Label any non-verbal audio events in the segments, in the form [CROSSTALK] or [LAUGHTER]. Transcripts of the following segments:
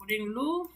Puding dulu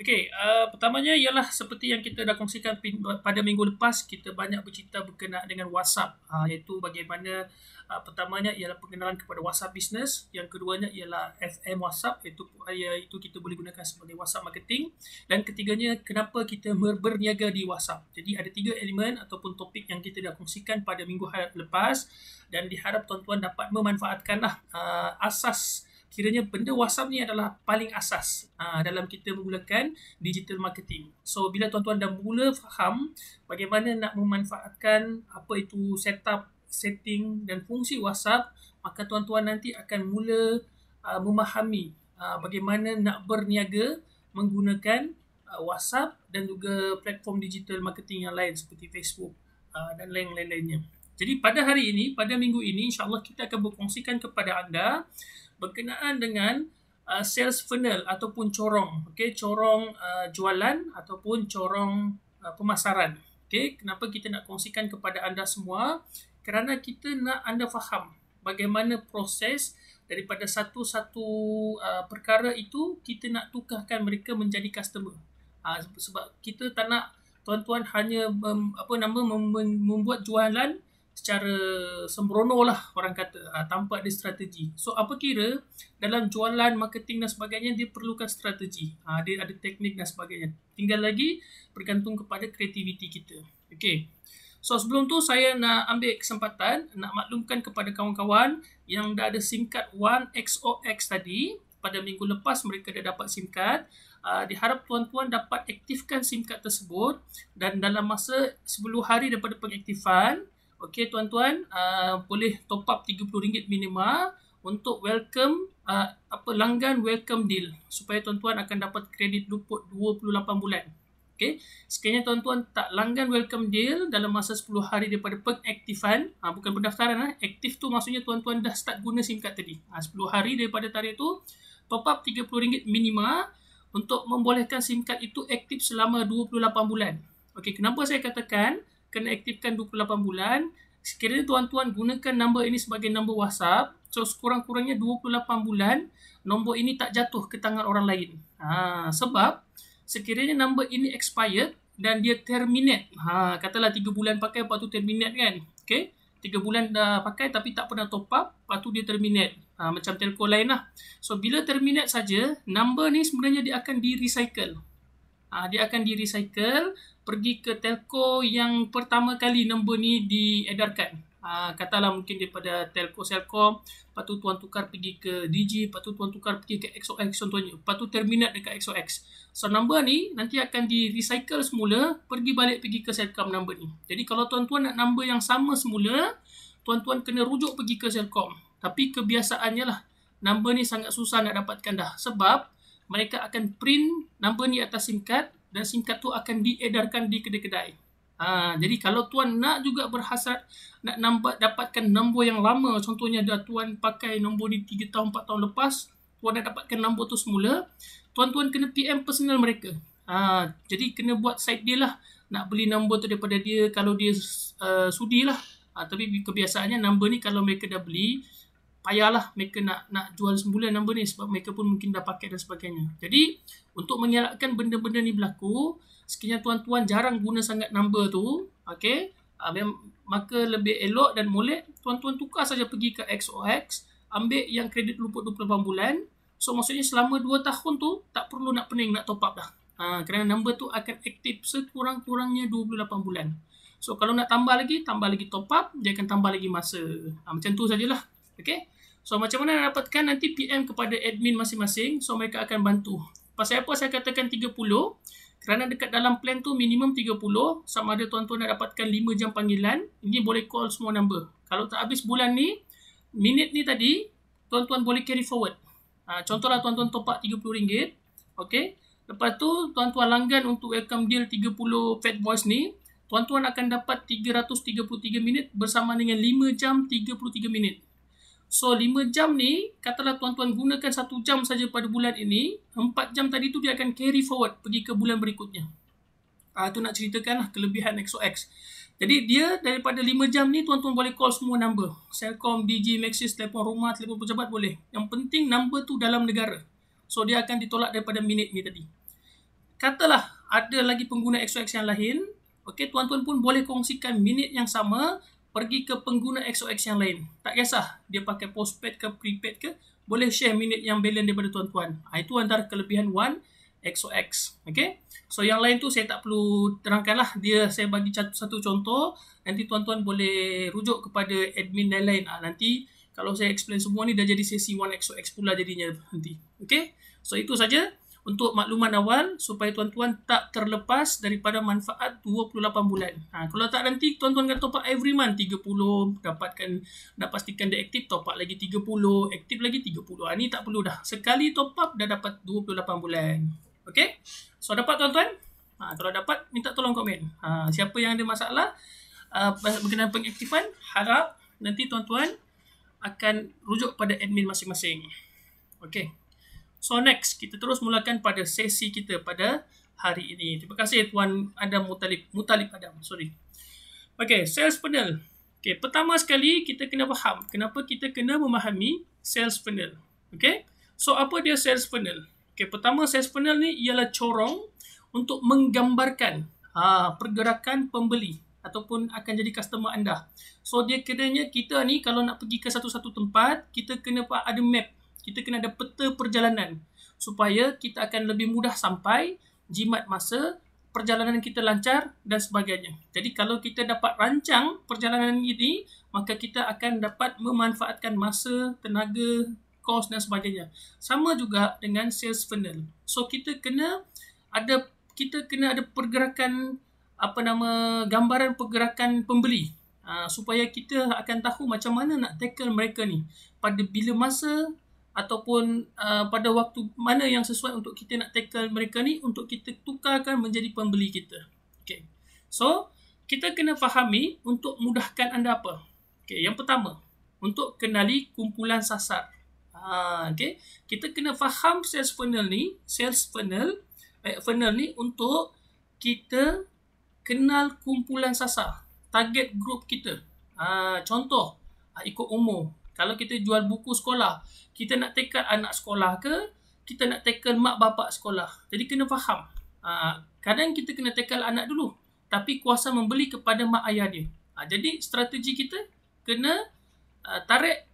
Okey, uh, pertamanya ialah seperti yang kita dah kongsikan pada minggu lepas kita banyak bercerita berkenaan dengan WhatsApp uh, iaitu bagaimana uh, pertamanya ialah pengenalan kepada WhatsApp business, yang keduanya ialah FM WhatsApp iaitu uh, iaitu kita boleh gunakan sebagai WhatsApp marketing dan ketiganya kenapa kita berniaga di WhatsApp. Jadi ada tiga elemen ataupun topik yang kita dah kongsikan pada minggu lepas dan diharap tuan-tuan dapat memanfaatkanlah uh, asas kiranya benda WhatsApp ni adalah paling asas uh, dalam kita menggunakan digital marketing. So bila tuan-tuan dah mula faham bagaimana nak memanfaatkan apa itu setup, setting dan fungsi WhatsApp, maka tuan-tuan nanti akan mula uh, memahami uh, bagaimana nak berniaga menggunakan uh, WhatsApp dan juga platform digital marketing yang lain seperti Facebook uh, dan lain-lain lainnya. Jadi pada hari ini, pada minggu ini insyaallah kita akan berkongsikan kepada anda berkenaan dengan uh, sales funnel ataupun corong okey corong uh, jualan ataupun corong uh, pemasaran okey kenapa kita nak kongsikan kepada anda semua kerana kita nak anda faham bagaimana proses daripada satu-satu uh, perkara itu kita nak tukarkan mereka menjadi customer uh, sebab kita tak nak tuan-tuan hanya mem, apa nama mem, membuat jualan secara sembrono lah orang kata uh, ah, tanpa ada strategi. So apa kira dalam jualan, marketing dan sebagainya dia perlukan strategi. Uh, dia ada teknik dan sebagainya. Tinggal lagi bergantung kepada kreativiti kita. Okay. So sebelum tu saya nak ambil kesempatan nak maklumkan kepada kawan-kawan yang dah ada SIM card 1XOX tadi pada minggu lepas mereka dah dapat SIM card uh, diharap tuan-tuan dapat aktifkan SIM card tersebut dan dalam masa 10 hari daripada pengaktifan Okey tuan-tuan, uh, boleh top up RM30 minima untuk welcome uh, apa langgan welcome deal supaya tuan-tuan akan dapat kredit luput 28 bulan. Okey. Sekiranya tuan-tuan tak langgan welcome deal dalam masa 10 hari daripada pengaktifan, ha, bukan pendaftaran ah, ha. aktif tu maksudnya tuan-tuan dah start guna SIM card tadi. Ha, ah, 10 hari daripada tarikh tu top up RM30 minima untuk membolehkan SIM card itu aktif selama 28 bulan. Okey, kenapa saya katakan kena aktifkan 28 bulan. Sekiranya tuan-tuan gunakan nombor ini sebagai nombor WhatsApp, so sekurang-kurangnya 28 bulan, nombor ini tak jatuh ke tangan orang lain. Ha, sebab sekiranya nombor ini expired dan dia terminate, ha, katalah 3 bulan pakai lepas tu terminate kan, okay? 3 bulan dah pakai tapi tak pernah top up, lepas tu dia terminate. Ha, macam telco lain lah. So, bila terminate saja, number ni sebenarnya dia akan di-recycle. Ha, dia akan di-recycle pergi ke telco yang pertama kali nombor ni diedarkan. Uh, katalah mungkin daripada telco Selcom, lepas tu tuan tukar pergi ke DG, lepas tu tuan tukar pergi ke XOX contohnya, lepas tu terminat dekat XOX. So nombor ni nanti akan di recycle semula, pergi balik pergi ke Selcom number ni. Jadi kalau tuan-tuan nak nombor yang sama semula, tuan-tuan kena rujuk pergi ke Selcom. Tapi kebiasaannya lah, nombor ni sangat susah nak dapatkan dah. Sebab mereka akan print number ni atas SIM card, dan SIM card tu akan diedarkan di kedai-kedai. Ha, jadi kalau tuan nak juga berhasrat nak nampak, dapatkan nombor yang lama, contohnya dah tuan pakai nombor ni 3 tahun, 4 tahun lepas, tuan nak dapatkan nombor tu semula, tuan-tuan kena PM personal mereka. Ha, jadi kena buat side deal lah, nak beli nombor tu daripada dia kalau dia uh, sudi lah. Ha, tapi kebiasaannya nombor ni kalau mereka dah beli, payahlah mereka nak nak jual semula nombor ni sebab mereka pun mungkin dah pakai dan sebagainya. Jadi untuk mengelakkan benda-benda ni berlaku, sekiranya tuan-tuan jarang guna sangat nombor tu, okey, uh, maka lebih elok dan molek tuan-tuan tukar saja pergi ke XOX, ambil yang kredit luput 28 bulan. So maksudnya selama 2 tahun tu tak perlu nak pening nak top up dah. Ha, kerana nombor tu akan aktif sekurang-kurangnya 28 bulan. So kalau nak tambah lagi, tambah lagi top up, dia akan tambah lagi masa. Ha, macam tu sajalah. Okay. So macam mana nak dapatkan nanti PM kepada admin masing-masing so mereka akan bantu. Pasal apa saya katakan 30? Kerana dekat dalam plan tu minimum 30 sama ada tuan-tuan nak dapatkan 5 jam panggilan ini boleh call semua number. Kalau tak habis bulan ni, minit ni tadi tuan-tuan boleh carry forward. Ha, contohlah tuan-tuan topak RM30. Okay. Lepas tu tuan-tuan langgan untuk welcome deal 30 fat voice ni tuan-tuan akan dapat 333 minit bersama dengan 5 jam 33 minit. So 5 jam ni katalah tuan-tuan gunakan 1 jam saja pada bulan ini, 4 jam tadi tu dia akan carry forward pergi ke bulan berikutnya. Ah uh, tu nak ceritakan lah kelebihan XOX. Jadi dia daripada 5 jam ni tuan-tuan boleh call semua number. Selcom, DG, Maxis, telefon rumah, telefon pejabat boleh. Yang penting number tu dalam negara. So dia akan ditolak daripada minit ni tadi. Katalah ada lagi pengguna XOX yang lain. Okey, tuan-tuan pun boleh kongsikan minit yang sama pergi ke pengguna XOX yang lain. Tak kisah dia pakai postpaid ke prepaid ke, boleh share minute yang balance daripada tuan-tuan. Ha, itu antara kelebihan One XOX. Okay? So yang lain tu saya tak perlu terangkan lah. Dia saya bagi satu contoh. Nanti tuan-tuan boleh rujuk kepada admin dan -lain. Ha, ah, nanti kalau saya explain semua ni dah jadi sesi One XOX pula jadinya nanti. Okay? So itu saja untuk makluman awal supaya tuan-tuan tak terlepas daripada manfaat 28 bulan. Ha, kalau tak nanti tuan-tuan akan top up every month 30 dapatkan dapat pastikan dia aktif top up lagi 30 aktif lagi 30. Ha, ni tak perlu dah. Sekali top up dah dapat 28 bulan. Okey. So dapat tuan-tuan? Ha, kalau dapat minta tolong komen. Ha, siapa yang ada masalah uh, berkenaan pengaktifan harap nanti tuan-tuan akan rujuk pada admin masing-masing. Okey. So next, kita terus mulakan pada sesi kita pada hari ini. Terima kasih Tuan Adam Mutalib. Mutalib Adam, sorry. Okay, sales funnel. Okay, pertama sekali kita kena faham kenapa kita kena memahami sales funnel. Okay, so apa dia sales funnel? Okay, pertama sales funnel ni ialah corong untuk menggambarkan ha, pergerakan pembeli ataupun akan jadi customer anda. So dia kenanya kita ni kalau nak pergi ke satu-satu tempat, kita kena ada map kita kena ada peta perjalanan supaya kita akan lebih mudah sampai jimat masa perjalanan kita lancar dan sebagainya. Jadi kalau kita dapat rancang perjalanan ini, maka kita akan dapat memanfaatkan masa, tenaga, kos dan sebagainya. Sama juga dengan sales funnel. So kita kena ada kita kena ada pergerakan apa nama gambaran pergerakan pembeli. Ha, supaya kita akan tahu macam mana nak tackle mereka ni pada bila masa ataupun uh, pada waktu mana yang sesuai untuk kita nak tackle mereka ni untuk kita tukarkan menjadi pembeli kita. Okay. So, kita kena fahami untuk mudahkan anda apa. Okay. Yang pertama, untuk kenali kumpulan sasar. Ha, okay. Kita kena faham sales funnel ni, sales funnel, eh, funnel ni untuk kita kenal kumpulan sasar, target group kita. Ha, contoh, ah, ikut umur. Kalau kita jual buku sekolah, kita nak tekan anak sekolah ke, kita nak tekan mak bapak sekolah. Jadi kena faham. Ha, kadang kita kena tekan anak dulu. Tapi kuasa membeli kepada mak ayah dia. Ha, jadi strategi kita kena uh, tarik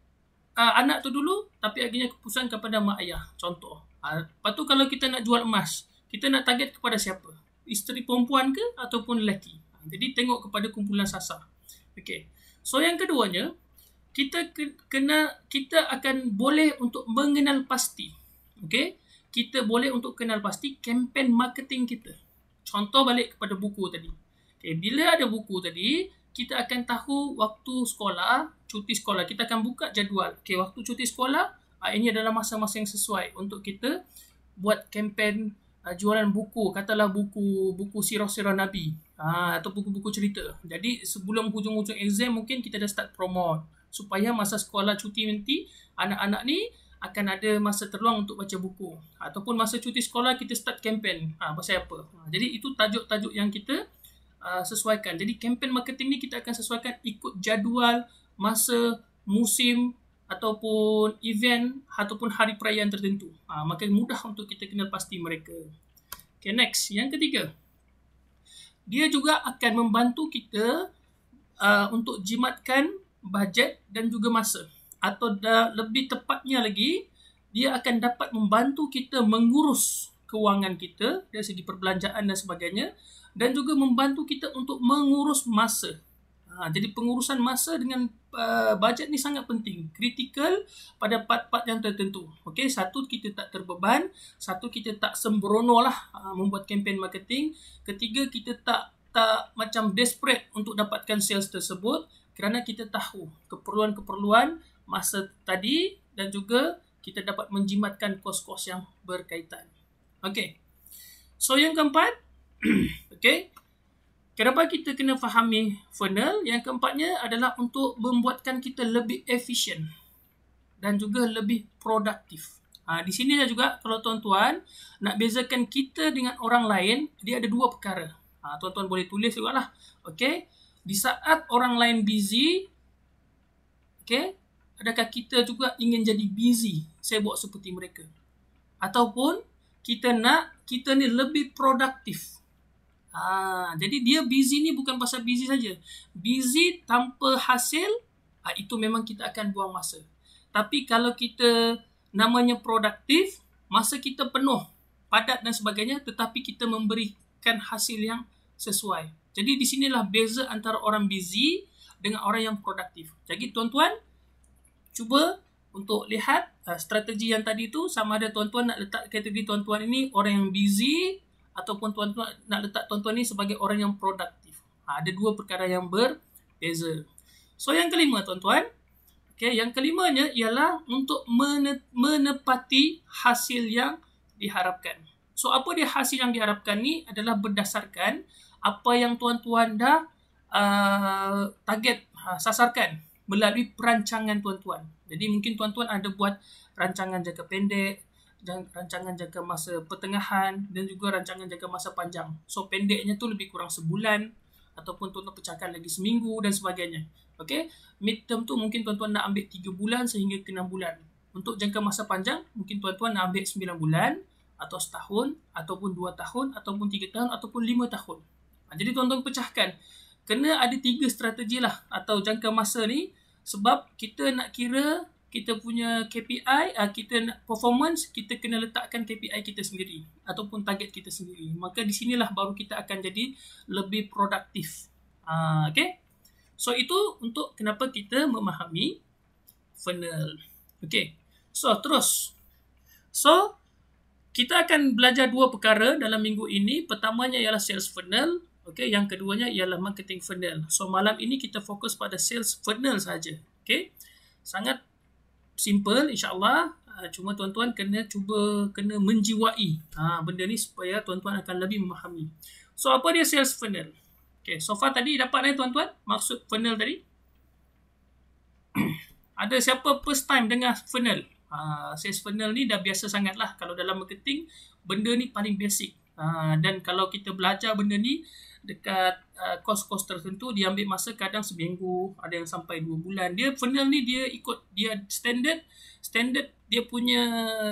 uh, anak tu dulu tapi akhirnya keputusan kepada mak ayah. Contoh. Ha, lepas tu kalau kita nak jual emas, kita nak target kepada siapa? Isteri perempuan ke ataupun lelaki? Ha, jadi tengok kepada kumpulan sasar. Okay. So yang keduanya, kita kena kita akan boleh untuk mengenal pasti okey kita boleh untuk kenal pasti kempen marketing kita contoh balik kepada buku tadi okey bila ada buku tadi kita akan tahu waktu sekolah cuti sekolah kita akan buka jadual okey waktu cuti sekolah ah, ini adalah masa-masa yang sesuai untuk kita buat kempen ah, jualan buku katalah buku buku sirah-sirah nabi Ha, atau buku-buku cerita. Jadi sebelum hujung-hujung exam mungkin kita dah start promote supaya masa sekolah cuti nanti anak-anak ni akan ada masa terluang untuk baca buku ataupun masa cuti sekolah kita start kempen ha, pasal apa ha, jadi itu tajuk-tajuk yang kita uh, sesuaikan jadi kempen marketing ni kita akan sesuaikan ikut jadual masa musim ataupun event ataupun hari perayaan tertentu ha, maka mudah untuk kita kenal pasti mereka okay next yang ketiga dia juga akan membantu kita uh, untuk jimatkan bajet dan juga masa atau da- lebih tepatnya lagi dia akan dapat membantu kita mengurus kewangan kita dari segi perbelanjaan dan sebagainya dan juga membantu kita untuk mengurus masa. Ha, jadi pengurusan masa dengan uh, bajet ni sangat penting, kritikal pada part-part yang tertentu. Okey, satu kita tak terbeban, satu kita tak sembrono lah uh, ha, membuat kempen marketing, ketiga kita tak tak macam desperate untuk dapatkan sales tersebut kerana kita tahu keperluan-keperluan masa tadi dan juga kita dapat menjimatkan kos-kos yang berkaitan. Okey. So yang keempat, [CLEARS THROAT] okey. Kenapa kita kena fahami funnel? Yang keempatnya adalah untuk membuatkan kita lebih efisien dan juga lebih produktif. Ha, di sini juga kalau tuan-tuan nak bezakan kita dengan orang lain, dia ada dua perkara. Ha, tuan-tuan boleh tulis juga lah. Okey. Di saat orang lain busy, okay, adakah kita juga ingin jadi busy, sibuk seperti mereka? Ataupun kita nak kita ni lebih produktif? Ha, jadi dia busy ni bukan pasal busy saja. Busy tanpa hasil, ha, itu memang kita akan buang masa. Tapi kalau kita namanya produktif, masa kita penuh, padat dan sebagainya, tetapi kita memberikan hasil yang sesuai. Jadi di sinilah beza antara orang busy dengan orang yang produktif. Jadi tuan-tuan cuba untuk lihat uh, strategi yang tadi tu sama ada tuan-tuan nak letak kategori tuan-tuan ini orang yang busy ataupun tuan-tuan nak letak tuan-tuan ini sebagai orang yang produktif. Ha, ada dua perkara yang berbeza. So yang kelima tuan-tuan, okay, yang kelimanya ialah untuk mene- menepati hasil yang diharapkan. So apa dia hasil yang diharapkan ni adalah berdasarkan apa yang tuan-tuan dah uh, target uh, sasarkan melalui perancangan tuan-tuan. Jadi mungkin tuan-tuan ada buat rancangan jangka pendek, dan rancangan jangka masa pertengahan dan juga rancangan jangka masa panjang. So pendeknya tu lebih kurang sebulan ataupun tuan-tuan pecahkan lagi seminggu dan sebagainya. Okay, term tu mungkin tuan-tuan nak ambil 3 bulan sehingga ke 6 bulan. Untuk jangka masa panjang, mungkin tuan-tuan nak ambil 9 bulan atau setahun ataupun 2 tahun ataupun 3 tahun ataupun 5 tahun. Ha, jadi tuan-tuan pecahkan. Kena ada tiga strategi lah atau jangka masa ni sebab kita nak kira kita punya KPI, ah, kita nak performance, kita kena letakkan KPI kita sendiri ataupun target kita sendiri. Maka di sinilah baru kita akan jadi lebih produktif. Ah, okay? So itu untuk kenapa kita memahami funnel. Okay. So terus. So kita akan belajar dua perkara dalam minggu ini. Pertamanya ialah sales funnel. Okey, yang keduanya ialah marketing funnel. So malam ini kita fokus pada sales funnel saja. Okey. Sangat simple insya-Allah. Ah, cuma tuan-tuan kena cuba kena menjiwai ha, benda ni supaya tuan-tuan akan lebih memahami. So apa dia sales funnel? Okey, so far tadi dapat eh tuan-tuan maksud funnel tadi? [CLEARS THROAT] Ada siapa first time dengar funnel? Ha, sales funnel ni dah biasa sangat lah. Kalau dalam marketing, benda ni paling basic. Ha, dan kalau kita belajar benda ni, dekat kos-kos uh, tertentu dia ambil masa kadang seminggu ada yang sampai dua bulan dia final ni dia ikut dia standard standard dia punya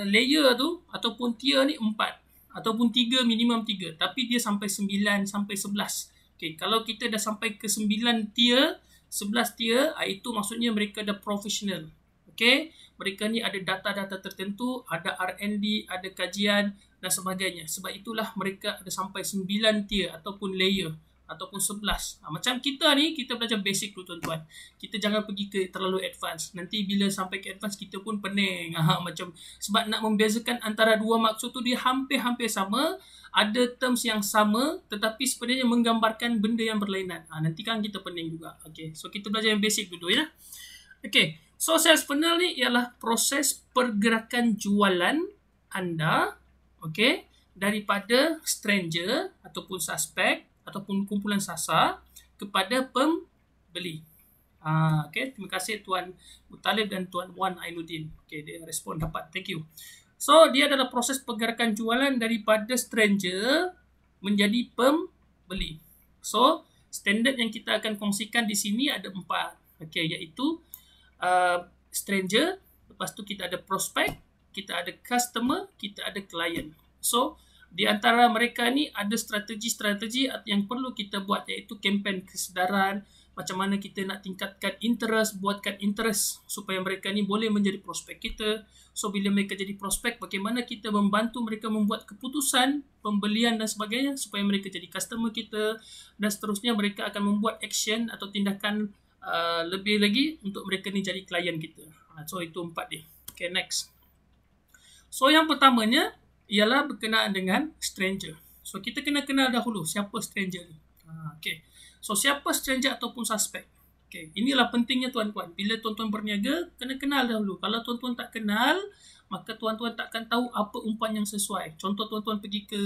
layer tu ataupun tier ni empat ataupun tiga minimum tiga tapi dia sampai sembilan sampai sebelas okay, kalau kita dah sampai ke sembilan tier sebelas tier ah, itu maksudnya mereka dah profesional okay? mereka ni ada data-data tertentu ada R&D ada kajian dan sebagainya. Sebab itulah mereka ada sampai sembilan tier ataupun layer ataupun 11. Ha, macam kita ni, kita belajar basic tu tuan-tuan. Kita jangan pergi ke terlalu advance. Nanti bila sampai ke advance, kita pun pening. [LAUGHS] Ha, macam Sebab nak membezakan antara dua maksud tu, dia hampir-hampir sama. Ada terms yang sama, tetapi sebenarnya menggambarkan benda yang berlainan. Ha, nanti kan kita pening juga. Okay. So, kita belajar yang basic dulu ya. Okay. So, sales funnel ni ialah proses pergerakan jualan anda okey daripada stranger ataupun suspek ataupun kumpulan sasa kepada pembeli. Ha, okay. Terima kasih Tuan Mutalib dan Tuan Wan Ainudin. Okey, dia respon dapat. Thank you. So, dia adalah proses pergerakan jualan daripada stranger menjadi pembeli. So, standard yang kita akan kongsikan di sini ada empat. Okey, iaitu uh, stranger, lepas tu kita ada prospect, kita ada customer, kita ada client. So, di antara mereka ni ada strategi-strategi yang perlu kita buat iaitu kempen kesedaran, macam mana kita nak tingkatkan interest, buatkan interest supaya mereka ni boleh menjadi prospek kita. So, bila mereka jadi prospek, bagaimana kita membantu mereka membuat keputusan pembelian dan sebagainya supaya mereka jadi customer kita dan seterusnya mereka akan membuat action atau tindakan uh, lebih lagi untuk mereka ni jadi klien kita. Ha, so, itu empat dia. Okay, next. So yang pertamanya ialah berkenaan dengan stranger. So kita kena kenal dahulu siapa stranger ni. Ha, okay. So siapa stranger ataupun suspek? Okay. Inilah pentingnya tuan-tuan. Bila tuan-tuan berniaga, kena kenal dahulu. Kalau tuan-tuan tak kenal, maka tuan-tuan takkan tahu apa umpan yang sesuai. Contoh tuan-tuan pergi ke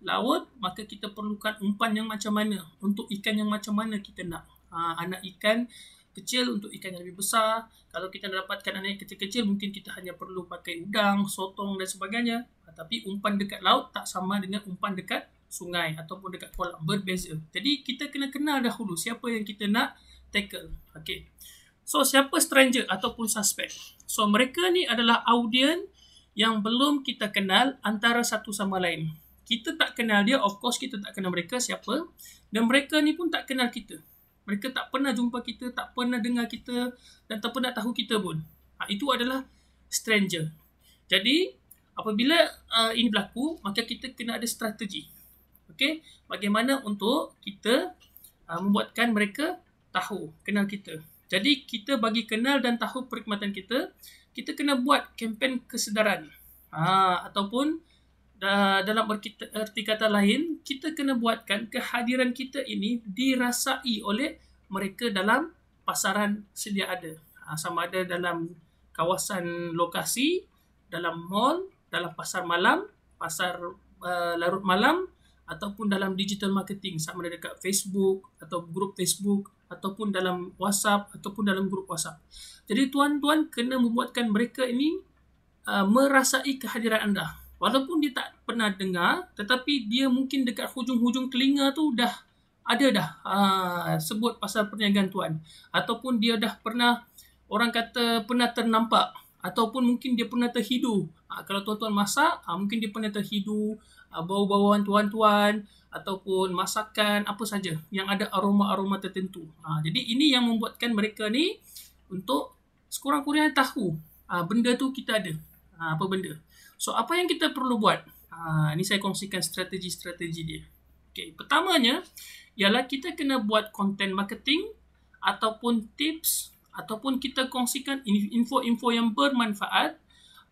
laut, maka kita perlukan umpan yang macam mana. Untuk ikan yang macam mana kita nak. Ha, anak ikan kecil untuk ikan yang lebih besar. Kalau kita dapatkan ikan yang kecil-kecil, mungkin kita hanya perlu pakai udang, sotong dan sebagainya. Ha, tapi umpan dekat laut tak sama dengan umpan dekat sungai ataupun dekat kolam berbeza. Jadi kita kena kenal dahulu siapa yang kita nak tackle. Okay. So siapa stranger ataupun suspek. So mereka ni adalah audien yang belum kita kenal antara satu sama lain. Kita tak kenal dia, of course kita tak kenal mereka siapa dan mereka ni pun tak kenal kita. Mereka tak pernah jumpa kita, tak pernah dengar kita dan tak pernah tahu kita pun. Ha, itu adalah stranger. Jadi, apabila uh, ini berlaku, maka kita kena ada strategi. Okey, bagaimana untuk kita uh, membuatkan mereka tahu, kenal kita. Jadi, kita bagi kenal dan tahu perkhidmatan kita, kita kena buat kempen kesedaran. Ha, ataupun dalam erti kata lain, kita kena buatkan kehadiran kita ini dirasai oleh mereka dalam pasaran sedia ada. Ha, sama ada dalam kawasan lokasi, dalam mall, dalam pasar malam, pasar uh, larut malam ataupun dalam digital marketing sama ada dekat Facebook atau grup Facebook ataupun dalam WhatsApp ataupun dalam grup WhatsApp. Jadi tuan-tuan kena membuatkan mereka ini uh, merasai kehadiran anda walaupun dia tak pernah dengar tetapi dia mungkin dekat hujung-hujung telinga tu dah ada dah aa, ah, sebut pasal perniagaan tuan ataupun dia dah pernah orang kata pernah ternampak ataupun mungkin dia pernah terhidu aa, ah, kalau tuan-tuan masak aa, ah, mungkin dia pernah terhidu aa, bau-bauan tuan-tuan ataupun masakan apa saja yang ada aroma-aroma tertentu aa, jadi ini yang membuatkan mereka ni untuk sekurang-kurangnya tahu aa, benda tu kita ada aa, apa benda So apa yang kita perlu buat? Ha, ini saya kongsikan strategi-strategi dia. Okay, pertamanya ialah kita kena buat content marketing ataupun tips ataupun kita kongsikan info-info yang bermanfaat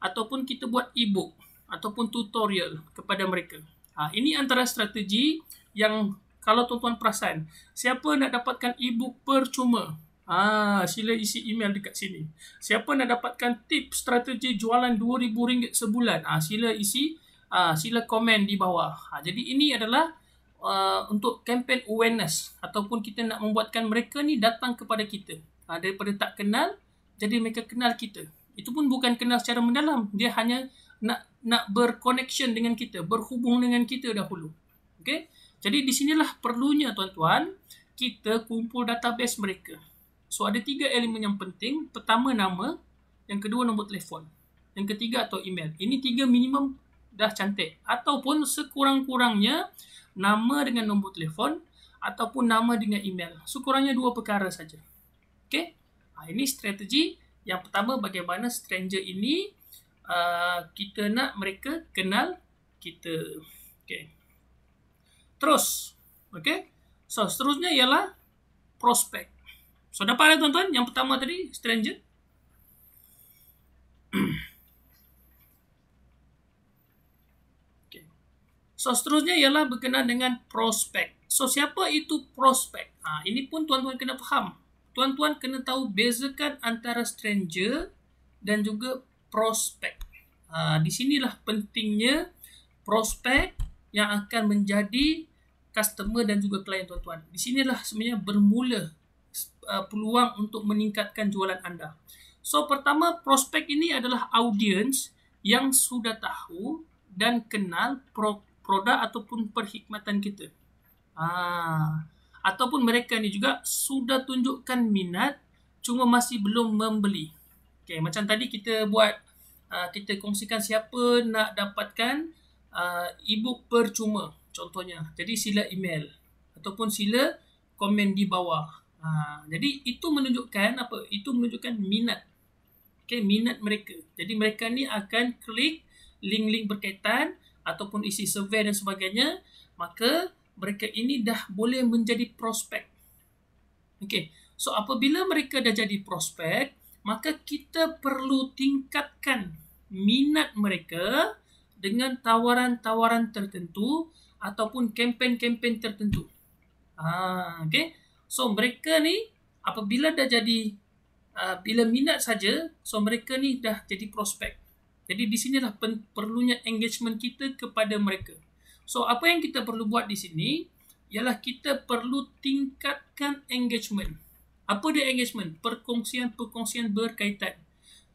ataupun kita buat e-book ataupun tutorial kepada mereka. Ha, ini antara strategi yang kalau tuan-tuan perasan, siapa nak dapatkan e-book percuma Ah, sila isi email dekat sini. Siapa nak dapatkan tip strategi jualan RM2000 sebulan? Ah, sila isi ah sila komen di bawah. Ah, jadi ini adalah Uh, untuk kempen awareness ataupun kita nak membuatkan mereka ni datang kepada kita uh, daripada tak kenal jadi mereka kenal kita itu pun bukan kenal secara mendalam dia hanya nak nak berconnection dengan kita berhubung dengan kita dahulu okey jadi di sinilah perlunya tuan-tuan kita kumpul database mereka So ada tiga elemen yang penting. Pertama nama, yang kedua nombor telefon, yang ketiga atau email. Ini tiga minimum dah cantik ataupun sekurang-kurangnya nama dengan nombor telefon ataupun nama dengan email. Sekurangnya dua perkara saja. Okay? Ha, ini strategi yang pertama bagaimana stranger ini uh, kita nak mereka kenal kita. Okay? Terus. okay? So, seterusnya ialah prospect. So dapat lah tuan-tuan yang pertama tadi stranger. [CLEARS THROAT] So seterusnya ialah berkenaan dengan prospek. So siapa itu prospek? Ha, ini pun tuan-tuan kena faham. Tuan-tuan kena tahu bezakan antara stranger dan juga prospek. Ha, di sinilah pentingnya prospek yang akan menjadi customer dan juga klien tuan-tuan. Di sinilah sebenarnya bermula uh, peluang untuk meningkatkan jualan anda. So pertama prospek ini adalah audiens yang sudah tahu dan kenal pro- produk ataupun perkhidmatan kita. Ah ataupun mereka ni juga sudah tunjukkan minat cuma masih belum membeli. Okay, macam tadi kita buat uh, kita kongsikan siapa nak dapatkan uh, e-book percuma contohnya. Jadi sila email ataupun sila komen di bawah. Ha, jadi itu menunjukkan apa? Itu menunjukkan minat. Okay, minat mereka. Jadi mereka ni akan klik link-link berkaitan ataupun isi survey dan sebagainya. Maka mereka ini dah boleh menjadi prospek. Okay, so apabila mereka dah jadi prospek, maka kita perlu tingkatkan minat mereka dengan tawaran-tawaran tertentu ataupun kempen-kempen tertentu. Ah, ha, okay. So mereka ni apabila dah jadi uh, bila minat saja, so mereka ni dah jadi prospek. Jadi di sinilah pen- perlunya engagement kita kepada mereka. So apa yang kita perlu buat di sini ialah kita perlu tingkatkan engagement. Apa dia engagement? Perkongsian-perkongsian berkaitan.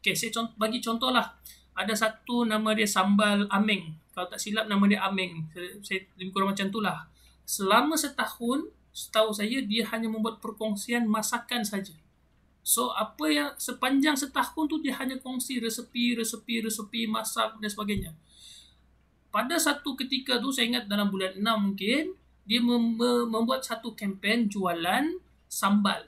Okay, saya cont- bagi contohlah. Ada satu nama dia Sambal Ameng. Kalau tak silap nama dia Ameng. Saya, saya lebih kurang macam itulah. Selama setahun, setahu saya dia hanya membuat perkongsian masakan saja. So apa yang sepanjang setahun tu dia hanya kongsi resepi, resepi, resepi masak dan sebagainya. Pada satu ketika tu saya ingat dalam bulan 6 mungkin dia mem- membuat satu kempen jualan sambal.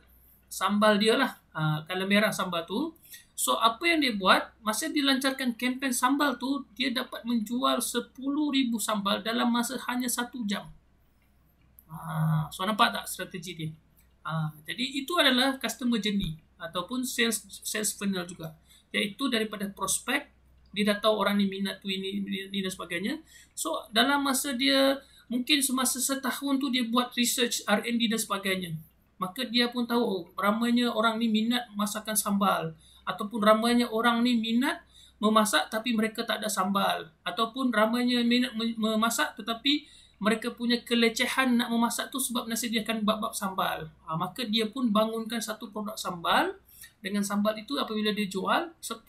Sambal dia lah, ha, kalau merah sambal tu. So apa yang dia buat, masa dilancarkan kempen sambal tu, dia dapat menjual 10,000 sambal dalam masa hanya satu jam. Ha, ah, so nampak tak strategi dia? Ha, jadi itu adalah customer journey ataupun sales sales funnel juga. Iaitu daripada prospek dia dah tahu orang ni minat tu ini, ini, ini dan sebagainya. So dalam masa dia mungkin semasa setahun tu dia buat research R&D dan sebagainya. Maka dia pun tahu oh, ramainya orang ni minat masakan sambal ataupun ramainya orang ni minat memasak tapi mereka tak ada sambal ataupun ramainya minat memasak tetapi mereka punya kelecehan nak memasak tu sebab menasediakan bab-bab sambal. Ha, maka dia pun bangunkan satu produk sambal. Dengan sambal itu apabila dia jual 10,000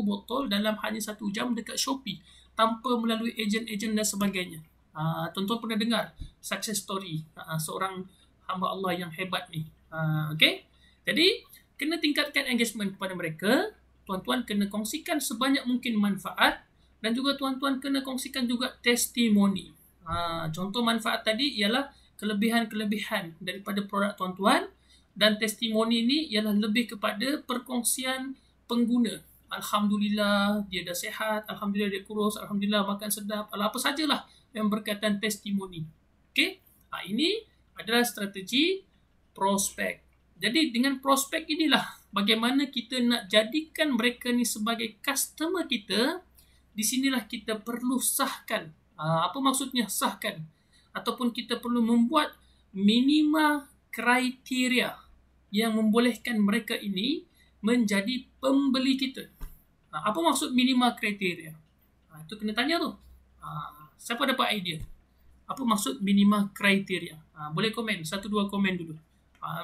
botol dalam hanya satu jam dekat Shopee. Tanpa melalui ejen-ejen dan sebagainya. Ha, tuan-tuan pernah dengar success story ha, seorang hamba Allah yang hebat ni. Ha, okay? Jadi, kena tingkatkan engagement kepada mereka. Tuan-tuan kena kongsikan sebanyak mungkin manfaat. Dan juga tuan-tuan kena kongsikan juga testimoni. Ha, contoh manfaat tadi ialah kelebihan-kelebihan daripada produk tuan-tuan dan testimoni ini ialah lebih kepada perkongsian pengguna. Alhamdulillah dia dah sehat, Alhamdulillah dia kurus, Alhamdulillah makan sedap, Alah apa sajalah yang berkaitan testimoni. Okay? Ha, ini adalah strategi prospek. Jadi dengan prospek inilah bagaimana kita nak jadikan mereka ni sebagai customer kita, di sinilah kita perlu sahkan Ah, apa maksudnya sahkan ataupun kita perlu membuat minima kriteria yang membolehkan mereka ini menjadi pembeli kita ah, apa maksud minima kriteria ah, itu kena tanya tu ha, siapa dapat idea apa maksud minima kriteria boleh komen satu dua komen dulu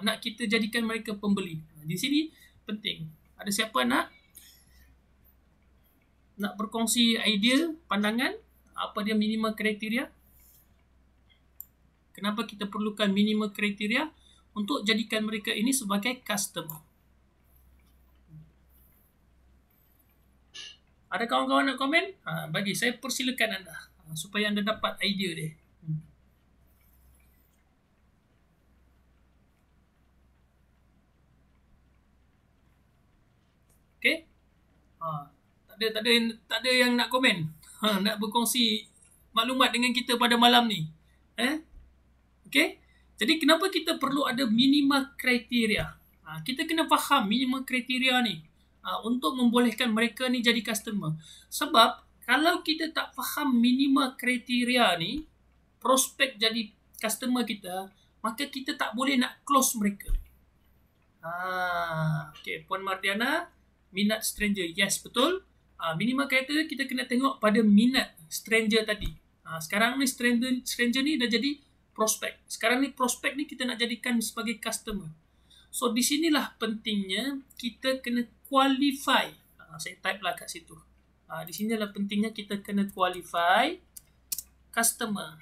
nak kita jadikan mereka pembeli di sini penting ada siapa nak nak berkongsi idea pandangan apa dia minimal kriteria kenapa kita perlukan minimal kriteria untuk jadikan mereka ini sebagai customer ada kawan-kawan nak komen ha, bagi saya persilakan anda ha, supaya anda dapat idea dia hmm. Okay. Ha, tak ada tak ada yang tak ada yang nak komen ha, nak berkongsi maklumat dengan kita pada malam ni. Eh? Okay? Jadi kenapa kita perlu ada minima kriteria? Ha, kita kena faham minima kriteria ni ha, untuk membolehkan mereka ni jadi customer. Sebab kalau kita tak faham minima kriteria ni, prospek jadi customer kita, maka kita tak boleh nak close mereka. Ah, ha, okay. Puan Mardiana, minat stranger. Yes, betul uh, minimal character kita kena tengok pada minat stranger tadi uh, sekarang ni stranger stranger ni dah jadi prospect sekarang ni prospect ni kita nak jadikan sebagai customer so di sinilah pentingnya kita kena qualify uh, saya type lah kat situ uh, di sinilah pentingnya kita kena qualify customer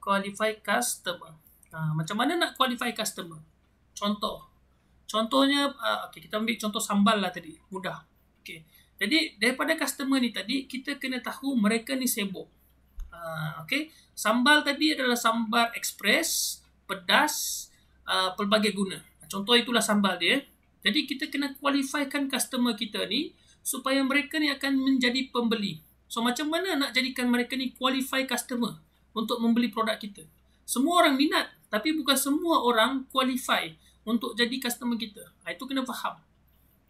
qualify customer uh, macam mana nak qualify customer contoh contohnya uh, okay, kita ambil contoh sambal lah tadi mudah okay. Jadi daripada customer ni tadi kita kena tahu mereka ni sibuk. Uh, ah, okay. Sambal tadi adalah sambal ekspres, pedas, uh, pelbagai guna. Contoh itulah sambal dia. Jadi kita kena qualifykan customer kita ni supaya mereka ni akan menjadi pembeli. So macam mana nak jadikan mereka ni qualify customer untuk membeli produk kita? Semua orang minat tapi bukan semua orang qualify untuk jadi customer kita. Ah, itu kena faham.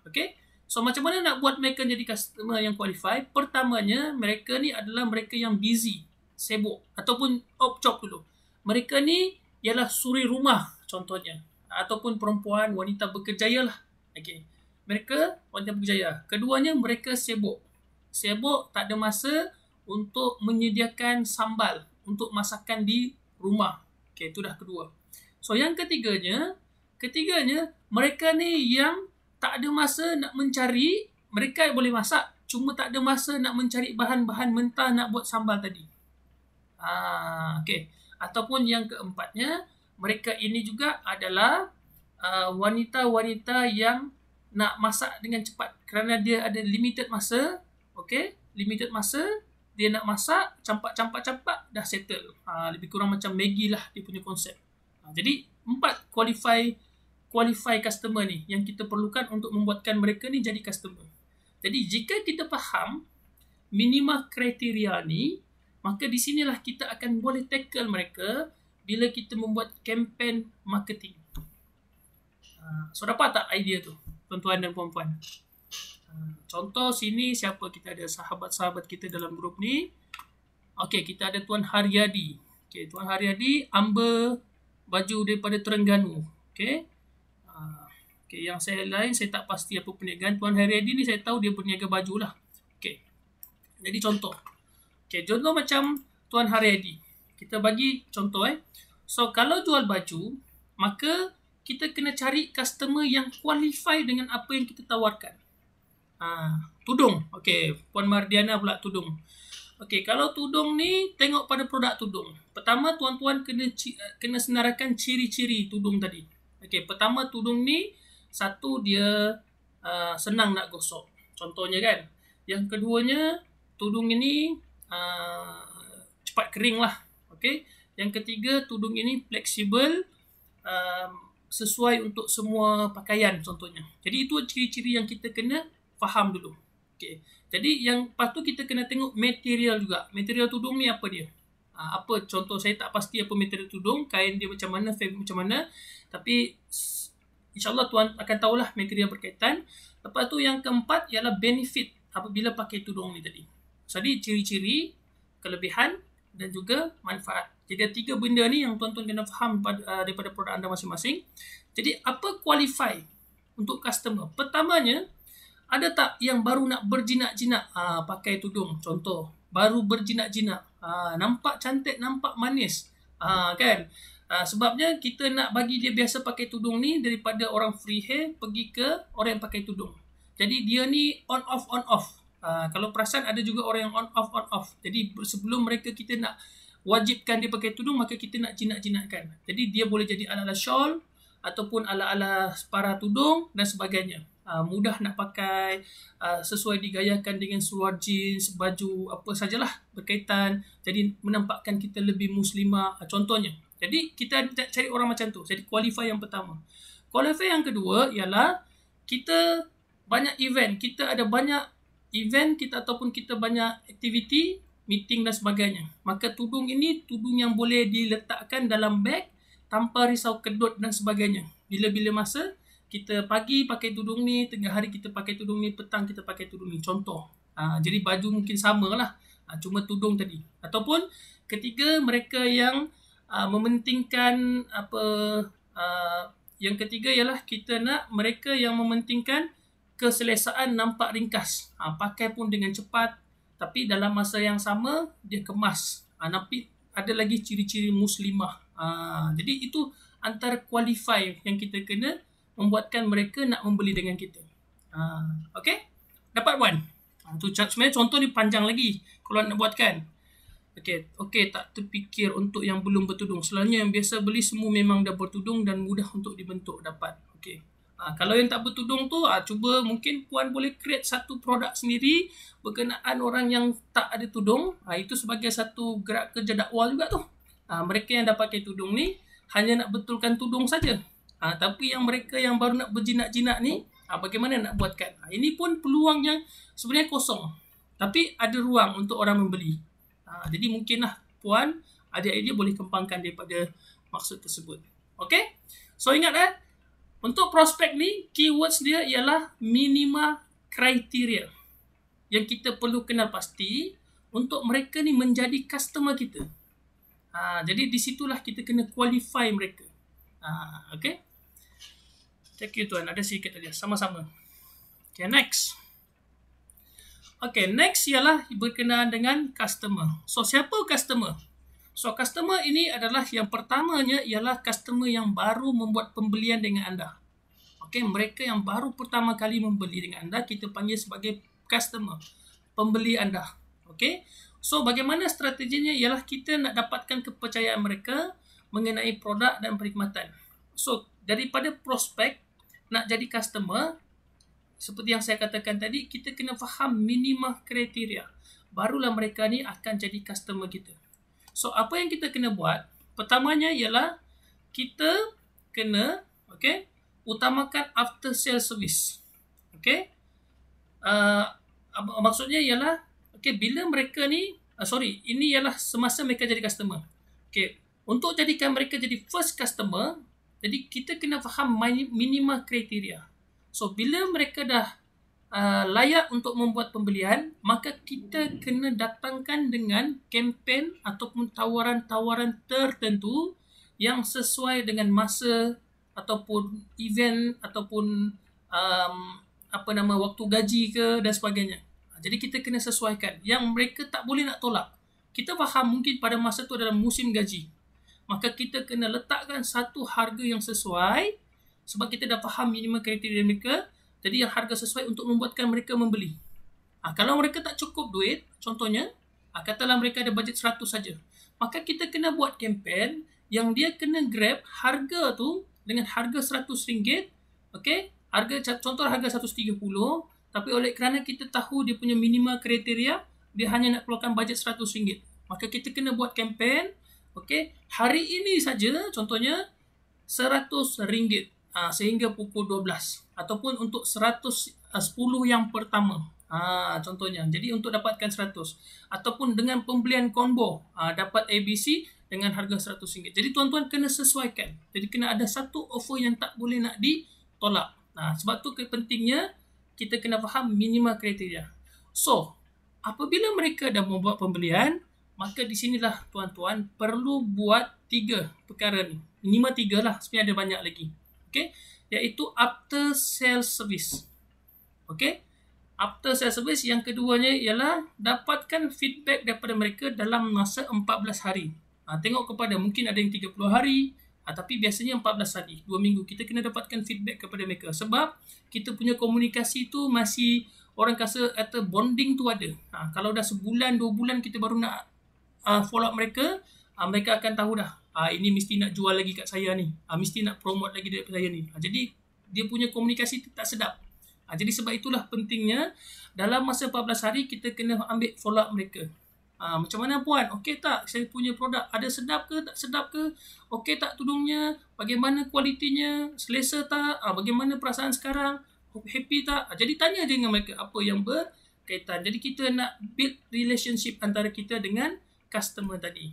Okay? So macam mana nak buat mereka jadi customer yang qualify? Pertamanya, mereka ni adalah mereka yang busy, sibuk ataupun op chop dulu. Mereka ni ialah suri rumah contohnya ataupun perempuan wanita berkejaya lah. Okay. Mereka wanita berkejaya. Keduanya mereka sibuk. Sibuk tak ada masa untuk menyediakan sambal untuk masakan di rumah. Okay, itu dah kedua. So yang ketiganya, ketiganya mereka ni yang tak ada masa nak mencari mereka boleh masak cuma tak ada masa nak mencari bahan-bahan mentah nak buat sambal tadi ha, okay. ataupun yang keempatnya mereka ini juga adalah uh, wanita-wanita yang nak masak dengan cepat kerana dia ada limited masa okay? limited masa dia nak masak campak-campak-campak dah settle ha, lebih kurang macam Maggie lah dia punya konsep ha, jadi empat qualify qualify customer ni yang kita perlukan untuk membuatkan mereka ni jadi customer. Jadi jika kita faham minima kriteria ni, maka di sinilah kita akan boleh tackle mereka bila kita membuat kempen marketing. Ah, so dapat tak idea tu, tuan-tuan dan puan-puan? Ah, contoh sini siapa kita ada sahabat-sahabat kita dalam grup ni. Okey, kita ada Tuan Haryadi. Okey, Tuan Haryadi amba baju daripada Terengganu. Okey. Okay, yang saya lain saya tak pasti apa perniagaan. Tuan Hariadi ni saya tahu dia berniaga baju lah. Okay. Jadi contoh. Okay, contoh macam Tuan Hariadi. Kita bagi contoh eh. So kalau jual baju, maka kita kena cari customer yang qualify dengan apa yang kita tawarkan. Ah, tudung. Okay, Puan Mardiana pula tudung. Okay, kalau tudung ni tengok pada produk tudung. Pertama tuan-tuan kena kena senarakan ciri-ciri tudung tadi. Okay, pertama tudung ni satu dia uh, senang nak gosok contohnya kan yang keduanya tudung ini uh, cepat kering lah okay yang ketiga tudung ini fleksibel uh, sesuai untuk semua pakaian contohnya jadi itu ciri-ciri yang kita kena faham dulu okay jadi yang lepas tu kita kena tengok material juga material tudung ni apa dia ah, apa contoh saya tak pasti apa material tudung kain dia macam mana fabric macam mana tapi InsyaAllah tuan akan tahulah materi yang berkaitan. Lepas tu yang keempat ialah benefit apabila pakai tudung ni tadi. Jadi ciri-ciri, kelebihan dan juga manfaat. Jadi tiga benda ni yang tuan-tuan kena faham eh, daripada produk anda masing-masing. Jadi apa qualify untuk customer? Pertamanya, ada tak yang baru nak berjinak-jinak ha, pakai tudung? Contoh, baru berjinak-jinak. Ha, nampak cantik, nampak manis. Ha, kan? Ha, sebabnya kita nak bagi dia biasa pakai tudung ni daripada orang free hair pergi ke orang yang pakai tudung. Jadi dia ni on off on off. Ha, kalau perasan ada juga orang yang on off on off. Jadi sebelum mereka kita nak wajibkan dia pakai tudung maka kita nak jinak-jinakkan. Jadi dia boleh jadi ala-ala shawl ataupun ala-ala para tudung dan sebagainya. Ha, mudah nak pakai ha, sesuai digayakan dengan seluar jeans, baju apa sajalah berkaitan. Jadi menampakkan kita lebih muslimah. Ha, contohnya jadi kita cari orang macam tu. Jadi qualify yang pertama. Qualify yang kedua ialah kita banyak event, kita ada banyak event kita ataupun kita banyak aktiviti, meeting dan sebagainya. Maka tudung ini tudung yang boleh diletakkan dalam beg tanpa risau kedut dan sebagainya. Bila-bila masa kita pagi pakai tudung ni, tengah hari kita pakai tudung ni, petang kita pakai tudung ni. Contoh. Aa, ha, jadi baju mungkin samalah. Aa, ha, cuma tudung tadi. Ataupun ketiga mereka yang uh, mementingkan apa uh, yang ketiga ialah kita nak mereka yang mementingkan keselesaan nampak ringkas uh, pakai pun dengan cepat tapi dalam masa yang sama dia kemas uh, ah, tapi ada lagi ciri-ciri muslimah uh, jadi itu antara qualify yang kita kena membuatkan mereka nak membeli dengan kita uh, Okay? dapat one itu uh, sebenarnya contoh ni panjang lagi kalau nak buatkan Okey, okey tak terfikir untuk yang belum bertudung. Selalunya yang biasa beli semua memang dah bertudung dan mudah untuk dibentuk dapat. Okey. Ha, kalau yang tak bertudung tu, ha, cuba mungkin puan boleh create satu produk sendiri berkenaan orang yang tak ada tudung. Ha, itu sebagai satu gerak kerja dakwah juga tu. Ha, mereka yang dah pakai tudung ni hanya nak betulkan tudung saja. Ha, tapi yang mereka yang baru nak berjinak-jinak ni, ha, bagaimana nak buatkan? Ha, ini pun peluang yang sebenarnya kosong. Tapi ada ruang untuk orang membeli. Ha, jadi mungkinlah puan ada idea boleh kembangkan daripada maksud tersebut. Okay? So ingat eh, untuk prospek ni, keywords dia ialah minima kriteria yang kita perlu kenal pasti untuk mereka ni menjadi customer kita. Ha, jadi di situlah kita kena qualify mereka. Ha, okay? Thank you tuan, ada sikit tadi. Sama-sama. Okay, next. Okay, next ialah berkenaan dengan customer. So, siapa customer? So, customer ini adalah yang pertamanya ialah customer yang baru membuat pembelian dengan anda. Okay, mereka yang baru pertama kali membeli dengan anda, kita panggil sebagai customer. Pembeli anda. Okay, so bagaimana strateginya ialah kita nak dapatkan kepercayaan mereka mengenai produk dan perkhidmatan. So, daripada prospek nak jadi customer, seperti yang saya katakan tadi, kita kena faham minima kriteria. Barulah mereka ni akan jadi customer kita. So, apa yang kita kena buat? Pertamanya ialah kita kena okay, utamakan after sale service. Okay? Uh, maksudnya ialah okay, bila mereka ni, uh, sorry, ini ialah semasa mereka jadi customer. Okay. Untuk jadikan mereka jadi first customer, jadi kita kena faham minima kriteria. So bila mereka dah uh, layak untuk membuat pembelian, maka kita kena datangkan dengan kempen ataupun tawaran-tawaran tertentu yang sesuai dengan masa ataupun event ataupun um, apa nama waktu gaji ke dan sebagainya. Ha, jadi kita kena sesuaikan yang mereka tak boleh nak tolak. Kita faham mungkin pada masa itu adalah musim gaji. Maka kita kena letakkan satu harga yang sesuai sebab kita dah faham minimum kriteria mereka jadi yang harga sesuai untuk membuatkan mereka membeli ha, kalau mereka tak cukup duit contohnya ha, katalah mereka ada bajet 100 saja maka kita kena buat kempen yang dia kena grab harga tu dengan harga RM100 okey harga contoh harga 130 tapi oleh kerana kita tahu dia punya minimum kriteria dia hanya nak keluarkan bajet RM100 maka kita kena buat kempen okey hari ini saja contohnya RM100 uh, sehingga pukul 12 ataupun untuk 110 ah, yang pertama ha, contohnya jadi untuk dapatkan 100 ataupun dengan pembelian combo uh, dapat ABC dengan harga RM100 jadi tuan-tuan kena sesuaikan jadi kena ada satu offer yang tak boleh nak ditolak nah, sebab tu pentingnya kita kena faham minima kriteria so apabila mereka dah membuat pembelian maka di sinilah tuan-tuan perlu buat tiga perkara ni minima tiga lah sebenarnya ada banyak lagi okey iaitu after sales service okey after sales service yang keduanya ialah dapatkan feedback daripada mereka dalam masa 14 hari ha, tengok kepada mungkin ada yang 30 hari ha, tapi biasanya 14 hari dua minggu kita kena dapatkan feedback kepada mereka sebab kita punya komunikasi tu masih orang kata kata bonding tu ada ha, kalau dah sebulan dua bulan kita baru nak uh, follow up mereka uh, mereka akan tahu dah ah ini mesti nak jual lagi kat saya ni ah mesti nak promote lagi dekat saya ni ah, jadi dia punya komunikasi tak sedap ah, jadi sebab itulah pentingnya dalam masa 14 hari kita kena ambil follow up mereka ah, macam mana puan okey tak saya punya produk ada sedap ke tak sedap ke okey tak tudungnya bagaimana kualitinya selesa tak ah, bagaimana perasaan sekarang happy tak ah, jadi tanya je dengan mereka apa yang berkaitan jadi kita nak build relationship antara kita dengan customer tadi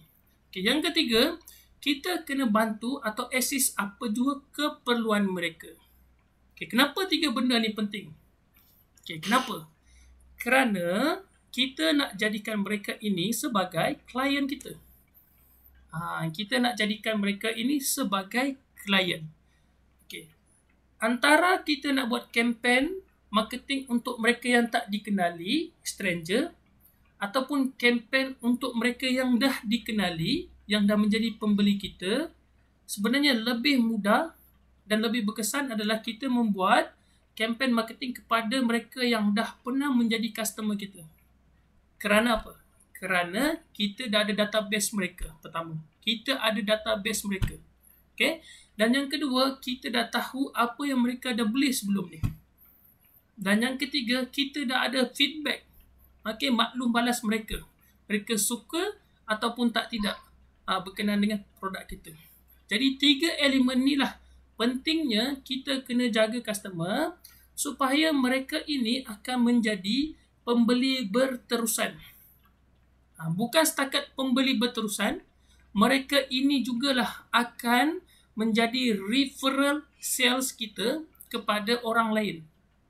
okay, yang ketiga kita kena bantu atau assist apa jua keperluan mereka. Okay, kenapa tiga benda ni penting? Okay, kenapa? Kerana kita nak jadikan mereka ini sebagai klien kita. Ha, kita nak jadikan mereka ini sebagai klien. Okay. Antara kita nak buat kempen marketing untuk mereka yang tak dikenali, stranger, ataupun kempen untuk mereka yang dah dikenali, yang dah menjadi pembeli kita sebenarnya lebih mudah dan lebih berkesan adalah kita membuat kempen marketing kepada mereka yang dah pernah menjadi customer kita. Kerana apa? Kerana kita dah ada database mereka pertama. Kita ada database mereka. Okay? Dan yang kedua, kita dah tahu apa yang mereka dah beli sebelum ni. Dan yang ketiga, kita dah ada feedback. Okay, maklum balas mereka. Mereka suka ataupun tak tidak uh, berkenaan dengan produk kita. Jadi tiga elemen ni lah pentingnya kita kena jaga customer supaya mereka ini akan menjadi pembeli berterusan. Ha, bukan setakat pembeli berterusan, mereka ini jugalah akan menjadi referral sales kita kepada orang lain.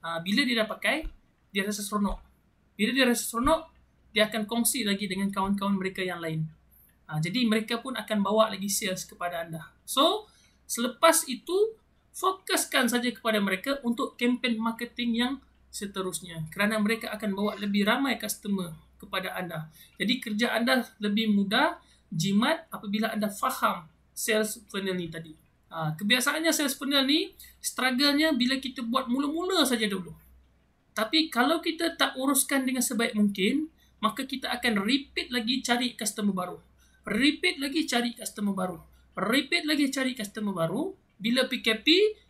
Ha, bila dia dah pakai, dia rasa seronok. Bila dia rasa seronok, dia akan kongsi lagi dengan kawan-kawan mereka yang lain. Ha, jadi mereka pun akan bawa lagi sales kepada anda. So, selepas itu fokuskan saja kepada mereka untuk kempen marketing yang seterusnya kerana mereka akan bawa lebih ramai customer kepada anda. Jadi kerja anda lebih mudah jimat apabila anda faham sales funnel ni tadi. Ha, kebiasaannya sales funnel ni struggle-nya bila kita buat mula-mula saja dulu. Tapi kalau kita tak uruskan dengan sebaik mungkin, maka kita akan repeat lagi cari customer baru repeat lagi cari customer baru repeat lagi cari customer baru bila PKP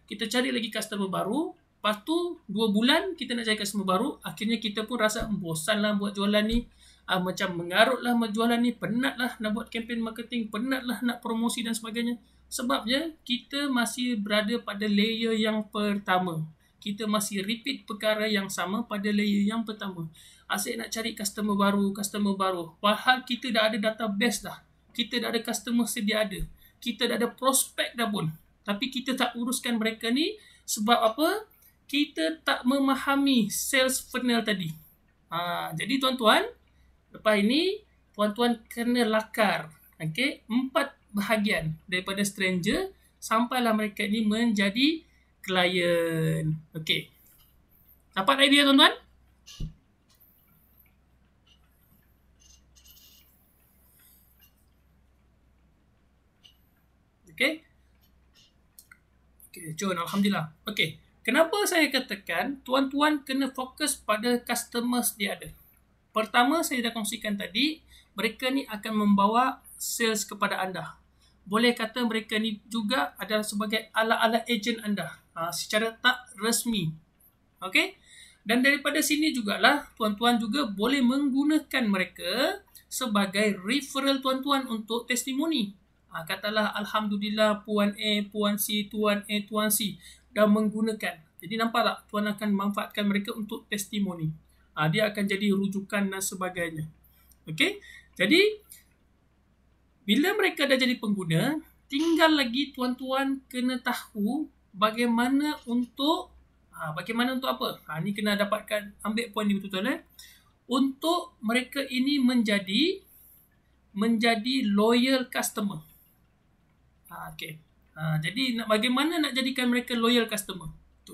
kita cari lagi customer baru lepas tu 2 bulan kita nak cari customer baru akhirnya kita pun rasa hmm, bosan lah buat jualan ni uh, macam mengarut lah jualan ni penat lah nak buat campaign marketing penat lah nak promosi dan sebagainya sebabnya kita masih berada pada layer yang pertama kita masih repeat perkara yang sama pada layer yang pertama asyik nak cari customer baru, customer baru. Padahal kita dah ada database dah. Kita dah ada customer sedia ada. Kita dah ada prospek dah pun. Tapi kita tak uruskan mereka ni sebab apa? Kita tak memahami sales funnel tadi. Ha, jadi tuan-tuan, lepas ini tuan-tuan kena lakar. Okay? Empat bahagian daripada stranger sampailah mereka ni menjadi klien. Okay. Dapat idea tuan-tuan? Okay, Jun, Alhamdulillah. Okay, kenapa saya katakan tuan-tuan kena fokus pada customers dia ada? Pertama, saya dah kongsikan tadi, mereka ni akan membawa sales kepada anda. Boleh kata mereka ni juga adalah sebagai ala-ala agent anda ha, secara tak resmi. Okay? Dan daripada sini jugalah, tuan-tuan juga boleh menggunakan mereka sebagai referral tuan-tuan untuk testimoni Ha, katalah Alhamdulillah Puan A, Puan C, Tuan A, Tuan C dah menggunakan. Jadi nampak tak Tuan akan memanfaatkan mereka untuk testimoni. Ha, dia akan jadi rujukan dan sebagainya. Okey? Jadi, bila mereka dah jadi pengguna, tinggal lagi Tuan-Tuan kena tahu bagaimana untuk ha, bagaimana untuk apa? Ha, ni kena dapatkan ambil poin ni betul-betul eh. Untuk mereka ini menjadi menjadi loyal customer. Ah, okay. Ah, jadi nak bagaimana nak jadikan mereka loyal customer? Tu.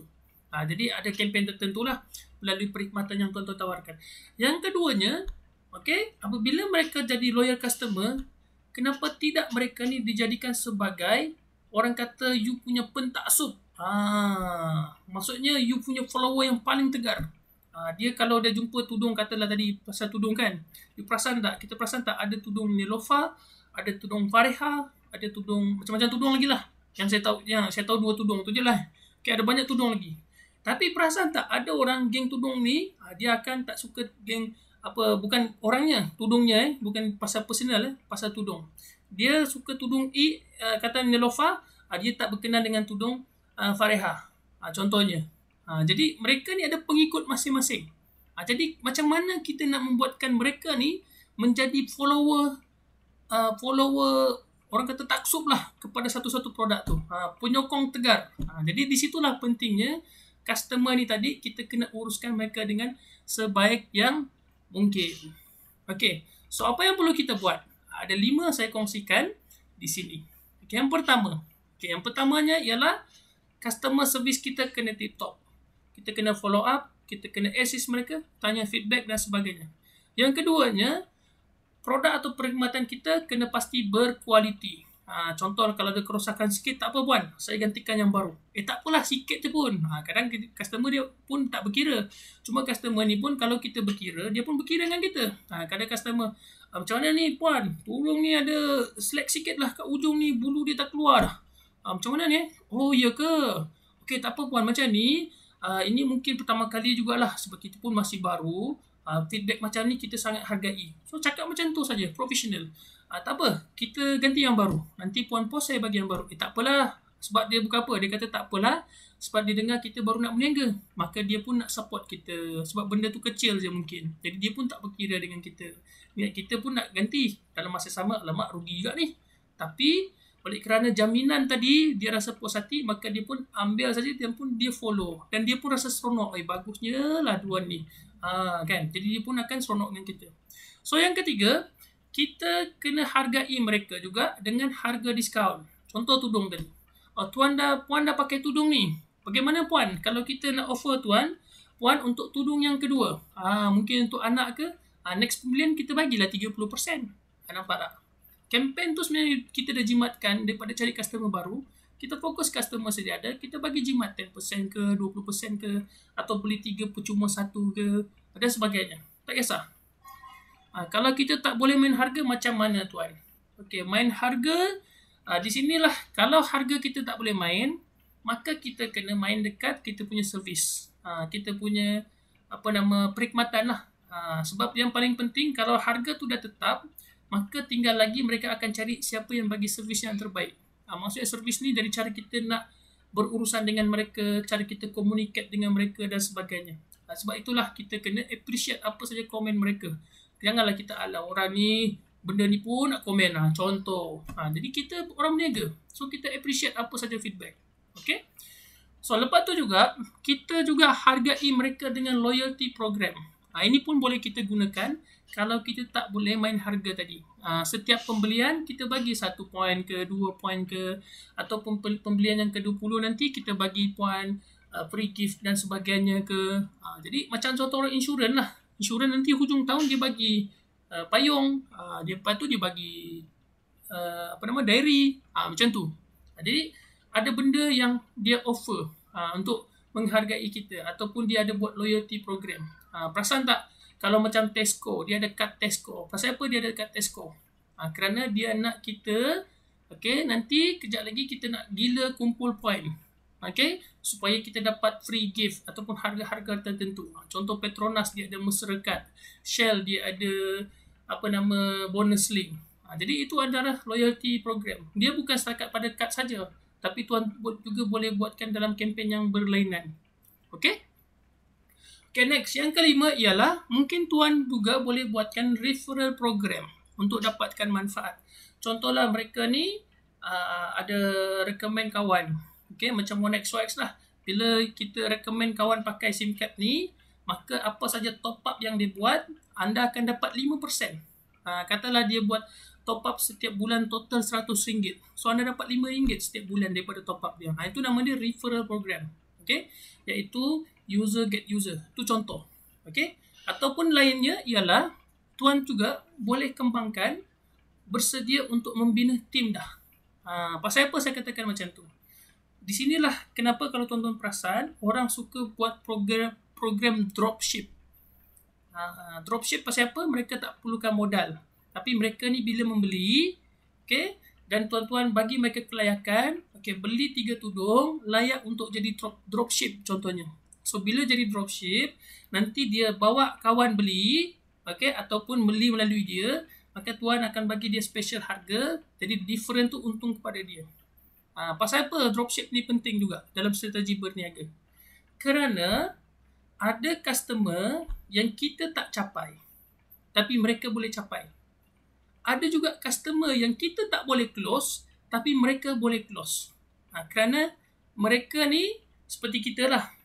Ah, jadi ada kempen tertentu lah melalui perkhidmatan yang tuan-tuan tawarkan. Yang keduanya, okay, apabila mereka jadi loyal customer, kenapa tidak mereka ni dijadikan sebagai orang kata you punya pentaksub? Ah, maksudnya you punya follower yang paling tegar. Ah, dia kalau dia jumpa tudung katalah tadi pasal tudung kan. You perasan tak? Kita perasan tak ada tudung Nilofa, ada tudung Fariha, ada tudung macam-macam tudung lagi lah yang saya tahu yang saya tahu dua tudung tu je lah okay, ada banyak tudung lagi tapi perasan tak ada orang geng tudung ni ah, dia akan tak suka geng apa bukan orangnya tudungnya eh bukan pasal personal eh pasal tudung dia suka tudung I e, kata Nelofa ah, dia tak berkenan dengan tudung uh, Fareha contohnya jadi mereka ni ada pengikut masing-masing jadi macam mana kita nak membuatkan mereka ni menjadi follower uh, follower orang kata taksub lah kepada satu-satu produk tu. Ha, penyokong tegar. Ha, jadi di situlah pentingnya customer ni tadi kita kena uruskan mereka dengan sebaik yang mungkin. Okey. So apa yang perlu kita buat? Ada lima saya kongsikan di sini. Okay, yang pertama. Okay, yang pertamanya ialah customer service kita kena tip top. Kita kena follow up. Kita kena assist mereka. Tanya feedback dan sebagainya. Yang keduanya, produk atau perkhidmatan kita kena pasti berkualiti. Ha, contoh kalau ada kerosakan sikit tak apa puan, saya gantikan yang baru. Eh tak apalah sikit je pun. Ha, kadang customer dia pun tak berkira. Cuma customer ni pun kalau kita berkira, dia pun berkira dengan kita. Ha, kadang customer, ha, macam mana ni puan, tulung ni ada slack sikit lah kat ujung ni, bulu dia tak keluar dah. Ha, macam mana ni? Oh ya ke? Okey tak apa puan, macam ni, Uh, ini mungkin pertama kali jugalah sebab kita pun masih baru Uh, feedback macam ni kita sangat hargai. So cakap macam tu saja, professional. Uh, tak apa, kita ganti yang baru. Nanti puan pos saya bagi yang baru. Eh tak apalah. Sebab dia buka apa, dia kata tak apalah. Sebab dia dengar kita baru nak meniaga. Maka dia pun nak support kita. Sebab benda tu kecil je mungkin. Jadi dia pun tak berkira dengan kita. Niat kita pun nak ganti. Dalam masa sama, alamak rugi juga ni. Tapi oleh kerana jaminan tadi dia rasa puas hati maka dia pun ambil saja dia pun dia follow dan dia pun rasa seronok eh bagusnya lah dua ni ha, kan jadi dia pun akan seronok dengan kita so yang ketiga kita kena hargai mereka juga dengan harga diskaun contoh tudung tadi oh, tuan dah puan dah pakai tudung ni bagaimana puan kalau kita nak offer tuan puan untuk tudung yang kedua ha, mungkin untuk anak ke ha, next pembelian kita bagilah 30% ha, nampak tak kempen tu sebenarnya kita dah jimatkan daripada cari customer baru kita fokus customer sedia ada, kita bagi jimat 10% ke, 20% ke, atau beli 3 percuma satu ke, dan sebagainya. Tak kisah. Ha, kalau kita tak boleh main harga, macam mana tuan? Okey, main harga, ha, di sinilah, kalau harga kita tak boleh main, maka kita kena main dekat kita punya servis. Ha, kita punya, apa nama, perikmatan lah. Ha, sebab yang paling penting, kalau harga tu dah tetap, maka tinggal lagi mereka akan cari siapa yang bagi servis yang terbaik. Uh, maksudnya servis ni dari cara kita nak berurusan dengan mereka, cara kita communicate dengan mereka dan sebagainya. Uh, sebab itulah kita kena appreciate apa saja komen mereka. Janganlah kita ala orang ni benda ni pun nak komen lah. Contoh. Ha, jadi kita orang berniaga. So kita appreciate apa saja feedback. Okay. So lepas tu juga, kita juga hargai mereka dengan loyalty program. Ha, ini pun boleh kita gunakan kalau kita tak boleh main harga tadi. Uh, setiap pembelian kita bagi satu poin ke, dua poin ke ataupun pembelian yang ke-20 nanti kita bagi poin uh, ah, free gift dan sebagainya ke. Uh, jadi macam contoh orang insurans lah. Insurans nanti hujung tahun dia bagi uh, payung, uh, lepas tu dia bagi uh, apa nama diary, uh, macam tu. Jadi ada benda yang dia offer uh, untuk menghargai kita ataupun dia ada buat loyalty program. Uh, perasan tak? kalau macam Tesco, dia ada kad Tesco. Pasal apa dia ada kad Tesco? Ha, kerana dia nak kita, okay, nanti kejap lagi kita nak gila kumpul poin. Okay, supaya kita dapat free gift ataupun harga-harga tertentu. Ha, contoh Petronas dia ada mesra kad. Shell dia ada apa nama bonus link. Ha, jadi itu adalah loyalty program. Dia bukan setakat pada kad saja. Tapi tuan juga boleh buatkan dalam kempen yang berlainan. Okay? Okay, next. Yang kelima ialah mungkin tuan juga boleh buatkan referral program untuk dapatkan manfaat. Contohlah mereka ni uh, ada recommend kawan. Okay, macam OneXOX lah. Bila kita recommend kawan pakai SIM card ni, maka apa saja top up yang dia buat, anda akan dapat 5%. Uh, katalah dia buat top up setiap bulan total RM100. So anda dapat RM5 setiap bulan daripada top up dia. Ha, itu nama dia referral program. Okay? Iaitu user get user. Tu contoh. Okey. Ataupun lainnya ialah tuan juga boleh kembangkan bersedia untuk membina tim dah. Ha, pasal apa saya katakan macam tu? Di sinilah kenapa kalau tuan-tuan perasan orang suka buat program program dropship. Ha, ha dropship pasal apa? Mereka tak perlukan modal. Tapi mereka ni bila membeli, okey, dan tuan-tuan bagi mereka kelayakan, okey, beli tiga tudung layak untuk jadi dropship contohnya. So bila jadi dropship, nanti dia bawa kawan beli, okay, ataupun beli melalui dia, maka tuan akan bagi dia special harga. Jadi different tu untung kepada dia. Ha, pasal apa dropship ni penting juga dalam strategi berniaga? Kerana ada customer yang kita tak capai tapi mereka boleh capai. Ada juga customer yang kita tak boleh close tapi mereka boleh close. Ha, kerana mereka ni seperti kita lah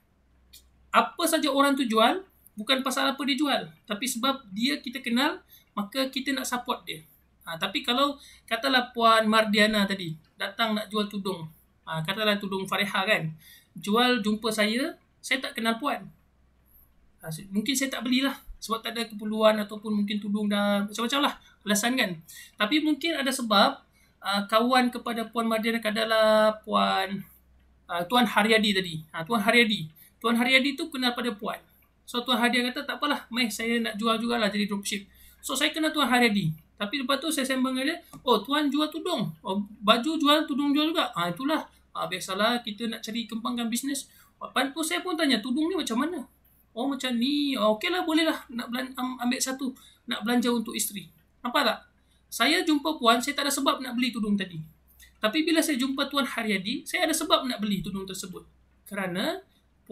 apa saja orang tu jual bukan pasal apa dia jual tapi sebab dia kita kenal maka kita nak support dia ha, tapi kalau katalah puan Mardiana tadi datang nak jual tudung ha, katalah tudung Fareha kan jual jumpa saya saya tak kenal puan ha, mungkin saya tak belilah sebab tak ada keperluan ataupun mungkin tudung dah macam-macam lah alasan kan tapi mungkin ada sebab uh, kawan kepada puan Mardiana adalah puan uh, tuan Haryadi tadi ha, tuan Haryadi Tuan Haryadi tu kenal pada Puan. So Tuan Haryadi kata tak apalah, meh saya nak jual jugalah jadi dropship. So saya kena Tuan Haryadi. Tapi lepas tu saya sembang dia, oh Tuan jual tudung. Oh, baju jual, tudung jual juga. Ah ha, itulah. Ah ha, biasalah kita nak cari kembangkan bisnes. Lepas ah, tu saya pun tanya, tudung ni macam mana? Oh macam ni, oh, ah, okeylah bolehlah nak belanja, ambil satu. Nak belanja untuk isteri. Apa tak? Saya jumpa Puan, saya tak ada sebab nak beli tudung tadi. Tapi bila saya jumpa Tuan Haryadi, saya ada sebab nak beli tudung tersebut. Kerana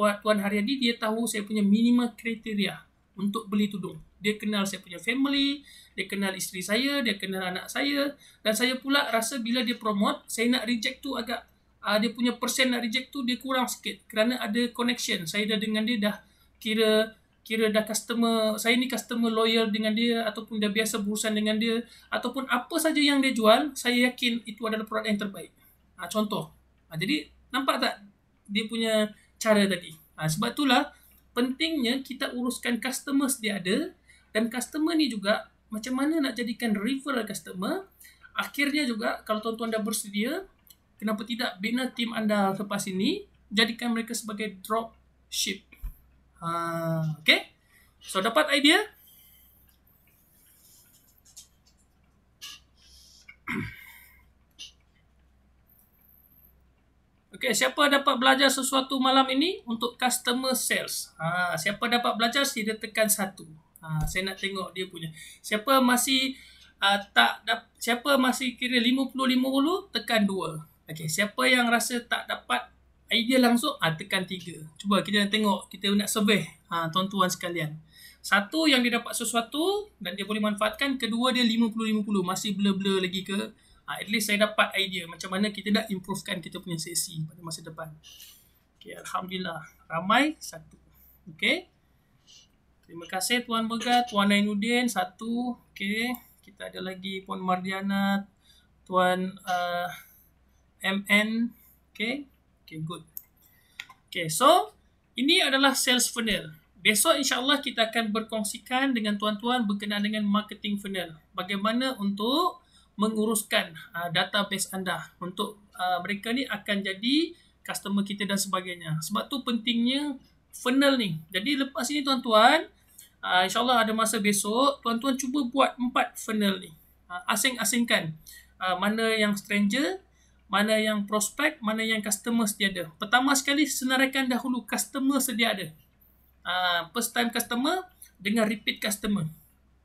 Puan, Puan Haryadi dia tahu saya punya minimal kriteria untuk beli tudung. Dia kenal saya punya family, dia kenal isteri saya, dia kenal anak saya dan saya pula rasa bila dia promote, saya nak reject tu agak uh, dia punya persen nak reject tu dia kurang sikit kerana ada connection. Saya dah dengan dia dah kira kira dah customer, saya ni customer loyal dengan dia ataupun dah biasa berurusan dengan dia ataupun apa saja yang dia jual, saya yakin itu adalah produk yang terbaik. Uh, contoh. Uh, jadi nampak tak dia punya cara tadi. Ha, sebab itulah pentingnya kita uruskan customers dia ada dan customer ni juga macam mana nak jadikan referral customer. Akhirnya juga kalau tuan-tuan dah bersedia, kenapa tidak bina tim anda lepas ini jadikan mereka sebagai dropship. Ha, okay? So dapat idea? Mm. Okay siapa dapat belajar sesuatu malam ini untuk customer sales? Ha, siapa dapat belajar sila tekan satu. Ha, saya nak tengok dia punya. Siapa masih uh, tak dap- siapa masih kira 50 50 tekan dua. Okay siapa yang rasa tak dapat idea langsung ha, tekan 3. Cuba kita nak tengok, kita nak survey ha, tuan-tuan sekalian. Satu yang dia dapat sesuatu dan dia boleh manfaatkan, kedua dia 50 50 masih blur-blur lagi ke? Ha, at least saya dapat idea macam mana kita nak improvekan kita punya sesi pada masa depan. Okay, Alhamdulillah. Ramai, satu. Okay. Terima kasih Tuan Mega, Tuan Ainuddin, satu. Okay. Kita ada lagi Puan Mardiana, Tuan uh, MN. Okay. Okay, good. Okay, so ini adalah sales funnel. Besok insyaAllah kita akan berkongsikan dengan tuan-tuan berkenaan dengan marketing funnel. Bagaimana untuk menguruskan uh, database anda untuk uh, mereka ni akan jadi customer kita dan sebagainya. Sebab tu pentingnya funnel ni. Jadi lepas ini tuan-tuan, uh, insyaAllah ada masa besok, tuan-tuan cuba buat empat funnel ni. Uh, asing-asingkan uh, mana yang stranger, mana yang prospect, mana yang customer sedia ada. Pertama sekali, senaraikan dahulu customer sedia ada. Uh, first time customer dengan repeat customer.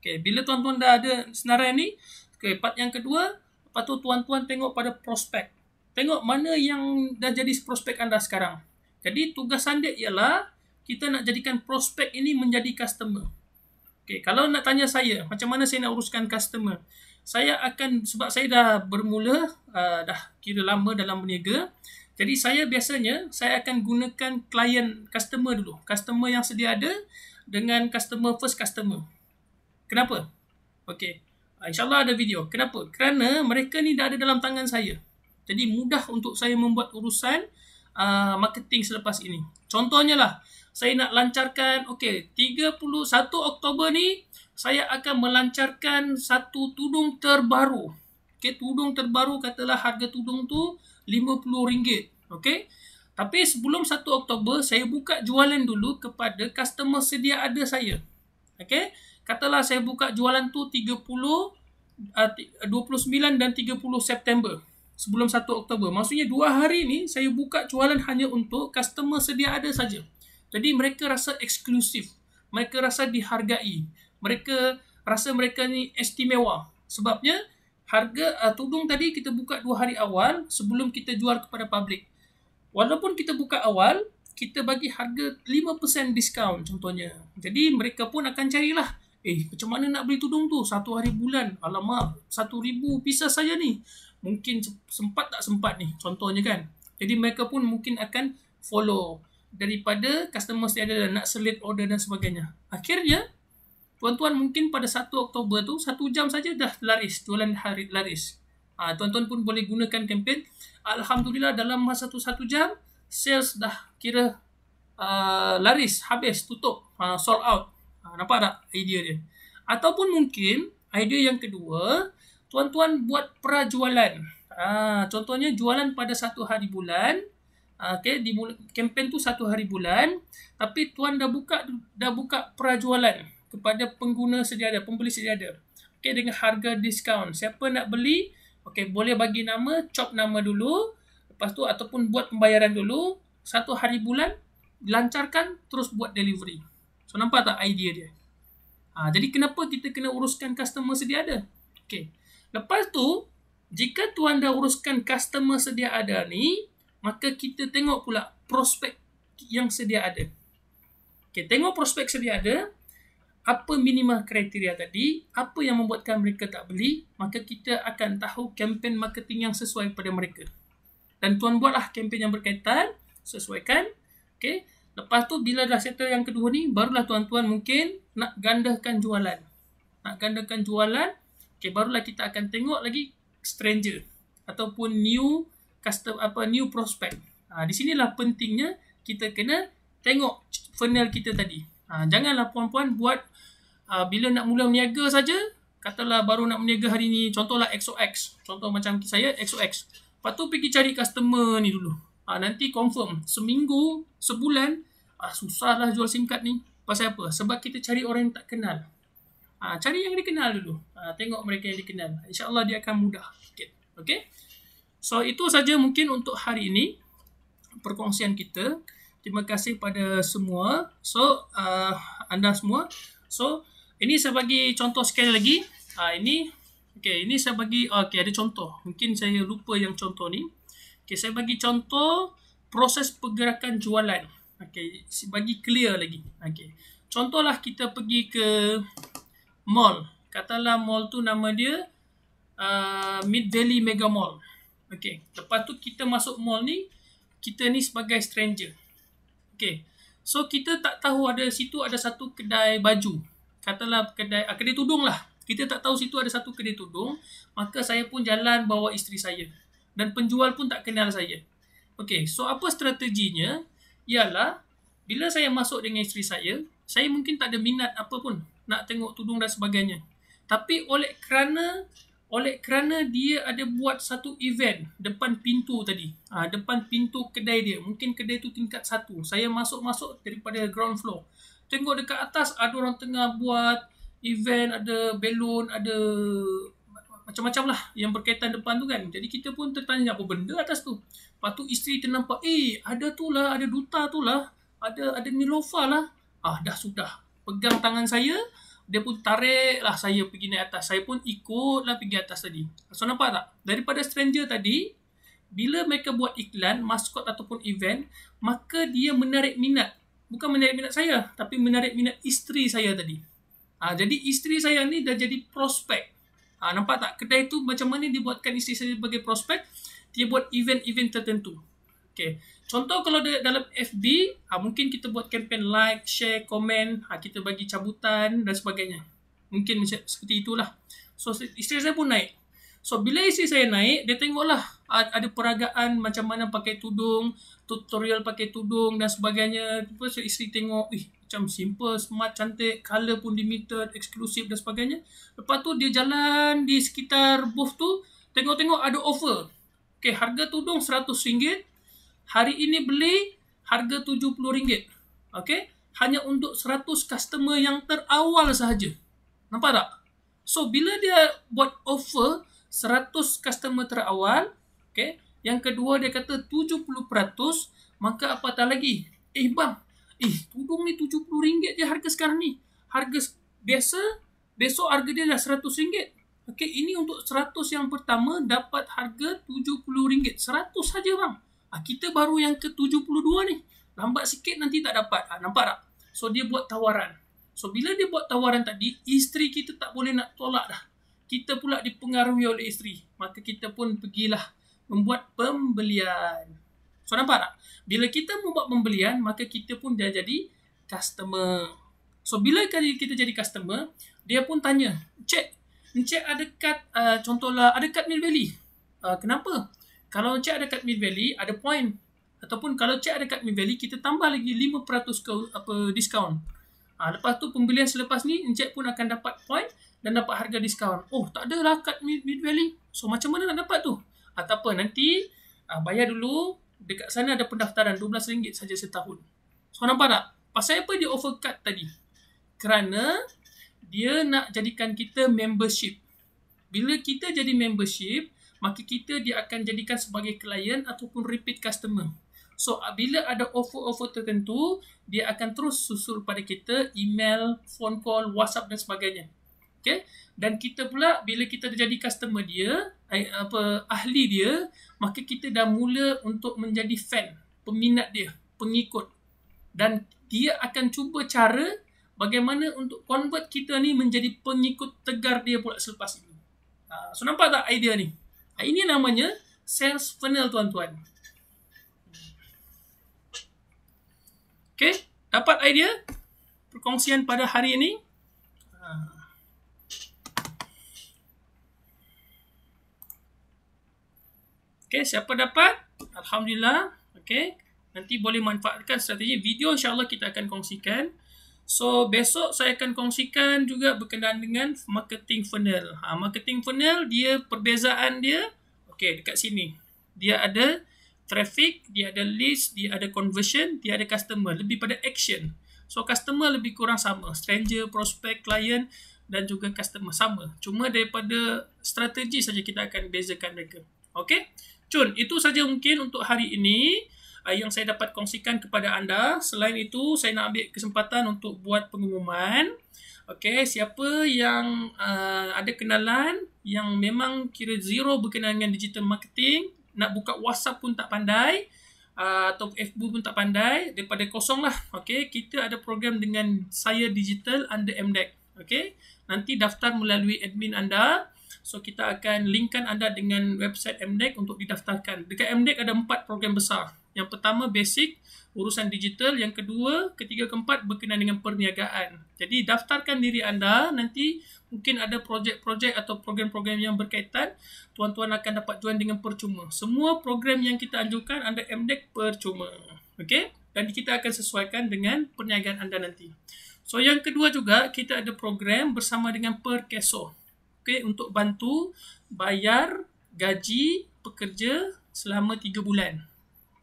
Okay, bila tuan-tuan dah ada senarai ni, Okay, part yang kedua, lepas tu tuan-tuan tengok pada prospek. Tengok mana yang dah jadi prospek anda sekarang. Jadi tugas anda ialah kita nak jadikan prospek ini menjadi customer. Okay, kalau nak tanya saya, macam mana saya nak uruskan customer? Saya akan, sebab saya dah bermula, uh, dah kira lama dalam berniaga, jadi saya biasanya, saya akan gunakan klien customer dulu. Customer yang sedia ada dengan customer first customer. Kenapa? Okay, InsyaAllah ada video. Kenapa? Kerana mereka ni dah ada dalam tangan saya. Jadi mudah untuk saya membuat urusan uh, marketing selepas ini. Contohnya lah, saya nak lancarkan, okay, 31 Oktober ni, saya akan melancarkan satu tudung terbaru. Okay, tudung terbaru katalah harga tudung tu RM50. Okay, tapi sebelum 1 Oktober, saya buka jualan dulu kepada customer sedia ada saya. Okay, katalah saya buka jualan tu 30 uh, 29 dan 30 September sebelum 1 Oktober. Maksudnya 2 hari ni saya buka jualan hanya untuk customer sedia ada saja. Jadi mereka rasa eksklusif, mereka rasa dihargai, mereka rasa mereka ni istimewa. Sebabnya harga uh, tudung tadi kita buka 2 hari awal sebelum kita jual kepada publik. Walaupun kita buka awal, kita bagi harga 5% discount contohnya. Jadi mereka pun akan carilah Eh, macam mana nak beli tudung tu? Satu hari bulan. Alamak, satu ribu pisah saja ni. Mungkin sempat tak sempat ni. Contohnya kan. Jadi, mereka pun mungkin akan follow daripada customer setiap ada nak selit order dan sebagainya. Akhirnya, tuan-tuan mungkin pada 1 Oktober tu, satu jam saja dah laris. Jualan hari laris. Ha, tuan-tuan pun boleh gunakan kempen. Alhamdulillah, dalam masa satu 1 jam, sales dah kira uh, laris, habis, tutup, uh, sold out. Nampak tak idea dia? Ataupun mungkin idea yang kedua, tuan-tuan buat prajualan. Ah, contohnya jualan pada satu hari bulan. Ah, okay, di dimul- kempen tu satu hari bulan tapi tuan dah buka dah buka prajualan kepada pengguna sedia ada, pembeli sedia ada. Okay, dengan harga diskaun. Siapa nak beli, okay, boleh bagi nama, cop nama dulu. Lepas tu ataupun buat pembayaran dulu, satu hari bulan, lancarkan, terus buat delivery. Kau nampak tak idea dia? Ha, jadi kenapa kita kena uruskan customer sedia ada? Okey. Lepas tu, jika tuan dah uruskan customer sedia ada ni, maka kita tengok pula prospek yang sedia ada. Okey, tengok prospek sedia ada, apa minimal kriteria tadi, apa yang membuatkan mereka tak beli, maka kita akan tahu kempen marketing yang sesuai pada mereka. Dan tuan buatlah kempen yang berkaitan, sesuaikan. Okey. Lepas tu bila dah settle yang kedua ni barulah tuan-tuan mungkin nak gandakan jualan. Nak gandakan jualan, okey barulah kita akan tengok lagi stranger ataupun new customer apa new prospect. Ha, di sinilah pentingnya kita kena tengok funnel kita tadi. Ha, janganlah puan-puan buat ha, bila nak mula meniaga saja katalah baru nak meniaga hari ni contohlah XOX contoh macam saya XOX lepas tu pergi cari customer ni dulu Ah, nanti confirm seminggu, sebulan ah, susahlah jual SIM card ni. Pasal apa? Sebab kita cari orang yang tak kenal. Ah, cari yang dikenal dulu. Ah, tengok mereka yang dikenal. InsyaAllah dia akan mudah. Okay. okay? So itu saja mungkin untuk hari ini perkongsian kita. Terima kasih pada semua. So uh, anda semua. So ini saya bagi contoh sekali lagi. Ah ini okey ini saya bagi ah, okey ada contoh. Mungkin saya lupa yang contoh ni. Okay, saya bagi contoh proses pergerakan jualan. Okay, bagi clear lagi. Okay. Contohlah kita pergi ke mall. Katalah mall tu nama dia uh, Mid Valley Mega Mall. Okay. Lepas tu kita masuk mall ni, kita ni sebagai stranger. Okay. So kita tak tahu ada situ ada satu kedai baju. Katalah kedai, ah, kedai tudung lah. Kita tak tahu situ ada satu kedai tudung. Maka saya pun jalan bawa isteri saya dan penjual pun tak kenal saya. Okey, so apa strateginya? Ialah bila saya masuk dengan isteri saya, saya mungkin tak ada minat apa pun nak tengok tudung dan sebagainya. Tapi oleh kerana oleh kerana dia ada buat satu event depan pintu tadi. Ha, depan pintu kedai dia. Mungkin kedai tu tingkat satu. Saya masuk-masuk daripada ground floor. Tengok dekat atas ada orang tengah buat event, ada balon, ada macam-macam lah yang berkaitan depan tu kan. Jadi kita pun tertanya apa benda atas tu. Lepas tu isteri ternampak, eh ada tu lah, ada duta tu lah, ada, ada Nilofa lah. Ah dah sudah, pegang tangan saya, dia pun tarik lah saya pergi naik atas. Saya pun ikut lah pergi atas tadi. So nampak tak? Daripada stranger tadi, bila mereka buat iklan, maskot ataupun event, maka dia menarik minat. Bukan menarik minat saya, tapi menarik minat isteri saya tadi. Ah, jadi isteri saya ni dah jadi prospek Ha, nampak tak? Kedai tu macam mana dia buatkan isteri saya sebagai prospek? Dia buat event-event tertentu. Okay. Contoh kalau dia dalam FB, ha, mungkin kita buat kempen like, share, komen, ha, kita bagi cabutan dan sebagainya. Mungkin macam, seperti itulah. So, isteri saya pun naik. So, bila isteri saya naik, dia tengoklah ha, ada peragaan macam mana pakai tudung, tutorial pakai tudung dan sebagainya. Lepas so, isteri tengok, ih, macam simple, smart, cantik, color pun limited, eksklusif dan sebagainya. Lepas tu dia jalan di sekitar booth tu, tengok-tengok ada offer. Okay, harga tudung RM100. Hari ini beli harga RM70. Okay, hanya untuk 100 customer yang terawal sahaja. Nampak tak? So, bila dia buat offer 100 customer terawal, okay, yang kedua dia kata 70%, maka apa tak lagi? Eh bang, Ih, tudung ni RM70 je harga sekarang ni. Harga biasa, besok harga dia dah RM100. Okey, ini untuk 100 yang pertama dapat harga RM70. 100 saja bang. Ah, kita baru yang ke 72 ni. Lambat sikit nanti tak dapat. Ah, nampak tak? So, dia buat tawaran. So, bila dia buat tawaran tadi, isteri kita tak boleh nak tolak dah. Kita pula dipengaruhi oleh isteri. Maka kita pun pergilah membuat pembelian. So nampak tak? Bila kita membuat pembelian, maka kita pun dah jadi customer. So bila kali kita jadi customer, dia pun tanya, cek, cek ada kad, uh, contohlah ada kad Mill Valley. Uh, kenapa? Kalau cek ada kad Mill Valley, ada point. Ataupun kalau cek ada kad Mill Valley, kita tambah lagi 5% ke, apa, discount. Uh, lepas tu pembelian selepas ni, cek pun akan dapat point dan dapat harga diskaun. Oh, tak ada lah kad Mid Valley. So, macam mana nak dapat tu? Uh, tak apa, nanti uh, bayar dulu dekat sana ada pendaftaran RM12 saja setahun. So nampak tak? Pasal apa dia offer card tadi? Kerana dia nak jadikan kita membership. Bila kita jadi membership, maka kita dia akan jadikan sebagai klien ataupun repeat customer. So bila ada offer-offer tertentu, dia akan terus susul pada kita email, phone call, WhatsApp dan sebagainya. Okay? Dan kita pula bila kita jadi customer dia, apa ahli dia, maka kita dah mula untuk menjadi fan, peminat dia, pengikut. Dan dia akan cuba cara bagaimana untuk convert kita ni menjadi pengikut tegar dia pula selepas ini. Ha, so nampak tak idea ni? Ha, ini namanya sales funnel tuan-tuan. Okay, dapat idea perkongsian pada hari ini? Okey, siapa dapat? Alhamdulillah. Okey. Nanti boleh manfaatkan strategi video insya-Allah kita akan kongsikan. So, besok saya akan kongsikan juga berkenaan dengan marketing funnel. Ha, marketing funnel dia perbezaan dia okey dekat sini. Dia ada traffic, dia ada leads, dia ada conversion, dia ada customer, lebih pada action. So customer lebih kurang sama, stranger, prospect, client dan juga customer sama. Cuma daripada strategi saja kita akan bezakan mereka. Okey? Cun, itu saja mungkin untuk hari ini eh, yang saya dapat kongsikan kepada anda. Selain itu, saya nak ambil kesempatan untuk buat pengumuman. Okey, siapa yang uh, ada kenalan yang memang kira zero berkenaan dengan digital marketing, nak buka WhatsApp pun tak pandai, uh, atau FB pun tak pandai, daripada kosong lah. Okey, kita ada program dengan saya digital under MDEC. Okey, nanti daftar melalui admin anda. So kita akan linkkan anda dengan website MDEC untuk didaftarkan. Dekat MDEC ada empat program besar. Yang pertama basic, urusan digital. Yang kedua, ketiga, keempat berkenaan dengan perniagaan. Jadi daftarkan diri anda nanti mungkin ada projek-projek atau program-program yang berkaitan tuan-tuan akan dapat join dengan percuma. Semua program yang kita anjurkan anda MDEC percuma. okay? Dan kita akan sesuaikan dengan perniagaan anda nanti. So yang kedua juga kita ada program bersama dengan Perkeso. Okey, untuk bantu bayar gaji pekerja selama 3 bulan.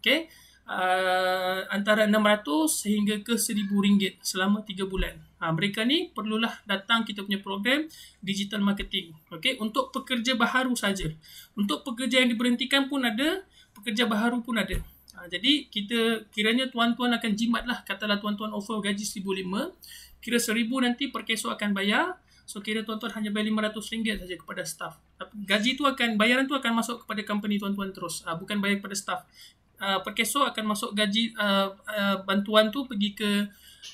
Okey, Uh, antara 600 sehingga ke 1000 ringgit selama 3 bulan. Ha, mereka ni perlulah datang kita punya program digital marketing. Okey, Untuk pekerja baharu saja. Untuk pekerja yang diberhentikan pun ada, pekerja baharu pun ada. Ha, jadi kita kiranya tuan-tuan akan jimat lah. Katalah tuan-tuan offer gaji RM1,500. Kira 1000 nanti perkeso akan bayar. So kira tuan-tuan hanya bayar RM500 saja kepada staff. Gaji tu akan bayaran tu akan masuk kepada company tuan-tuan terus. Uh, bukan bayar kepada staff. Uh, ah, perkeso akan masuk gaji uh, uh, bantuan tu pergi ke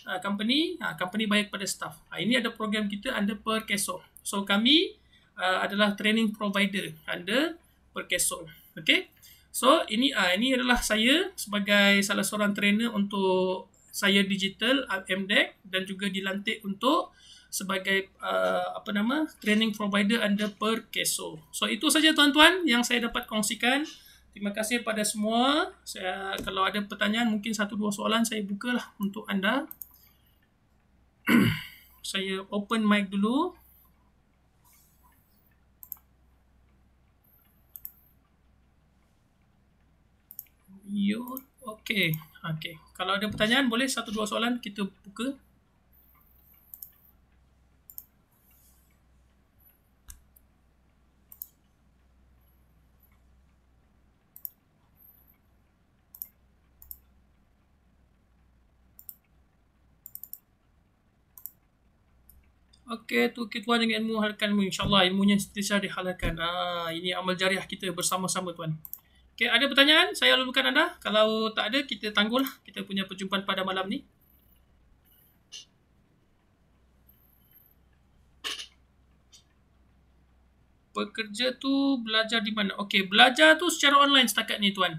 uh, company, uh, company bayar kepada staff. Uh, ini ada program kita under perkeso. So kami uh, adalah training provider under perkeso. Okay? So ini uh, ini adalah saya sebagai salah seorang trainer untuk saya digital MDEC dan juga dilantik untuk sebagai uh, apa nama training provider under Perkeso. So itu saja tuan-tuan yang saya dapat kongsikan. Terima kasih pada semua. Saya, kalau ada pertanyaan mungkin satu dua soalan saya bukalah untuk anda. [CLEARS THROAT] saya open mic dulu. Yo, okay, okay. Kalau ada pertanyaan boleh satu dua soalan kita buka. Okey, tu tuan dengan ilmu halalkan ilmu. InsyaAllah ilmunya setiap dihalalkan. Ah, ini amal jariah kita bersama-sama tuan. Okey, ada pertanyaan? Saya lulukan anda. Kalau tak ada, kita tangguh lah. Kita punya perjumpaan pada malam ni. Bekerja tu belajar di mana? Okey, belajar tu secara online setakat ni tuan.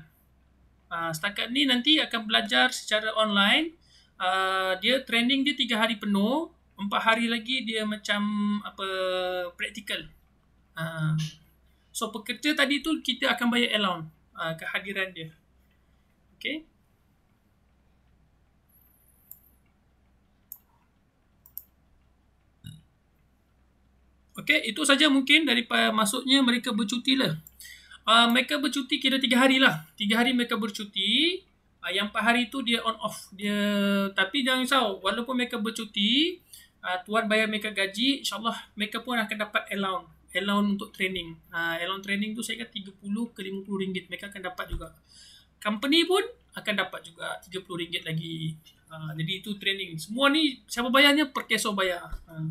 Uh, setakat ni nanti akan belajar secara online. Uh, dia training dia 3 hari penuh empat hari lagi dia macam apa praktikal. Uh, ah. so pekerja tadi tu kita akan bayar allowance uh, kehadiran dia. Okay. Okay, itu saja mungkin daripada masuknya mereka bercuti lah. Uh, mereka bercuti kira tiga hari lah. Tiga hari mereka bercuti. Uh, yang empat hari tu dia on off. dia. Tapi jangan risau, walaupun mereka bercuti, uh, tuan bayar mereka gaji insyaallah mereka pun akan dapat allowance allowance untuk training uh, allowance training tu saya kata 30 ke 50 ringgit mereka akan dapat juga company pun akan dapat juga 30 ringgit lagi uh, jadi itu training semua ni siapa bayarnya per bayar uh.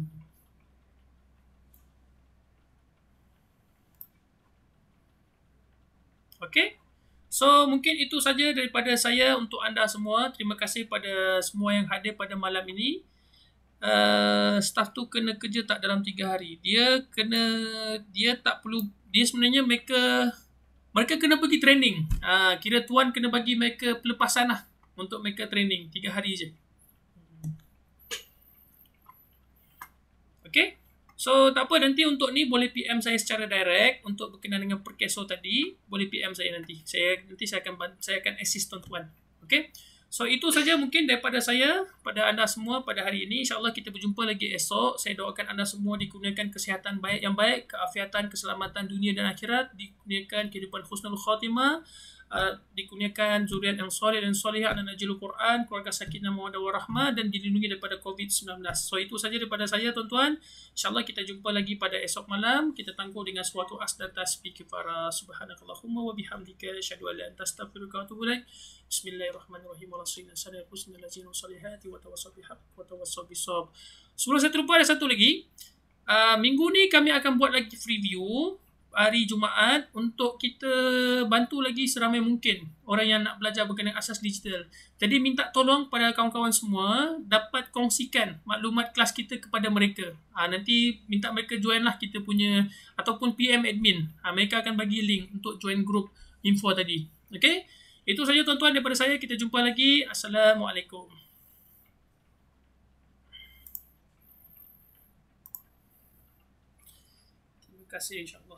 Okay. So mungkin itu saja daripada saya untuk anda semua. Terima kasih pada semua yang hadir pada malam ini uh, staff tu kena kerja tak dalam 3 hari. Dia kena dia tak perlu dia sebenarnya mereka mereka kena pergi training. Uh, kira tuan kena bagi mereka pelepasan lah untuk mereka training 3 hari je. Okay. So tak apa nanti untuk ni boleh PM saya secara direct untuk berkenaan dengan perkeso tadi, boleh PM saya nanti. Saya nanti saya akan saya akan assist tuan-tuan. Okay. So itu saja mungkin daripada saya pada anda semua pada hari ini. InsyaAllah kita berjumpa lagi esok. Saya doakan anda semua dikurniakan kesihatan baik yang baik, keafiatan, keselamatan dunia dan akhirat, dikurniakan kehidupan khusnul khatimah uh, dikurniakan zuriat yang soleh dan solehah dan najilul Quran, keluarga sakit dan mawaddah warahmah dan dilindungi daripada COVID-19. So itu saja daripada saya tuan-tuan. Insya-Allah kita jumpa lagi pada esok malam. Kita tangguh dengan suatu asdat tasbih kepada subhanakallahumma wa bihamdika asyhadu an la ilaha astaghfiruka wa atubu ilaik. Bismillahirrahmanirrahim. Wassalamualaikum warahmatullahi wabarakatuh. Wa tawassaw bihaq wa Sebelum saya terlupa ada satu lagi. Uh, minggu ni kami akan buat lagi preview hari Jumaat untuk kita bantu lagi seramai mungkin orang yang nak belajar berkenaan asas digital. Jadi minta tolong pada kawan-kawan semua dapat kongsikan maklumat kelas kita kepada mereka. Ha, nanti minta mereka join lah kita punya ataupun PM admin. Ha, mereka akan bagi link untuk join group info tadi. Okay? Itu saja tuan-tuan daripada saya. Kita jumpa lagi. Assalamualaikum. Terima kasih insyaAllah.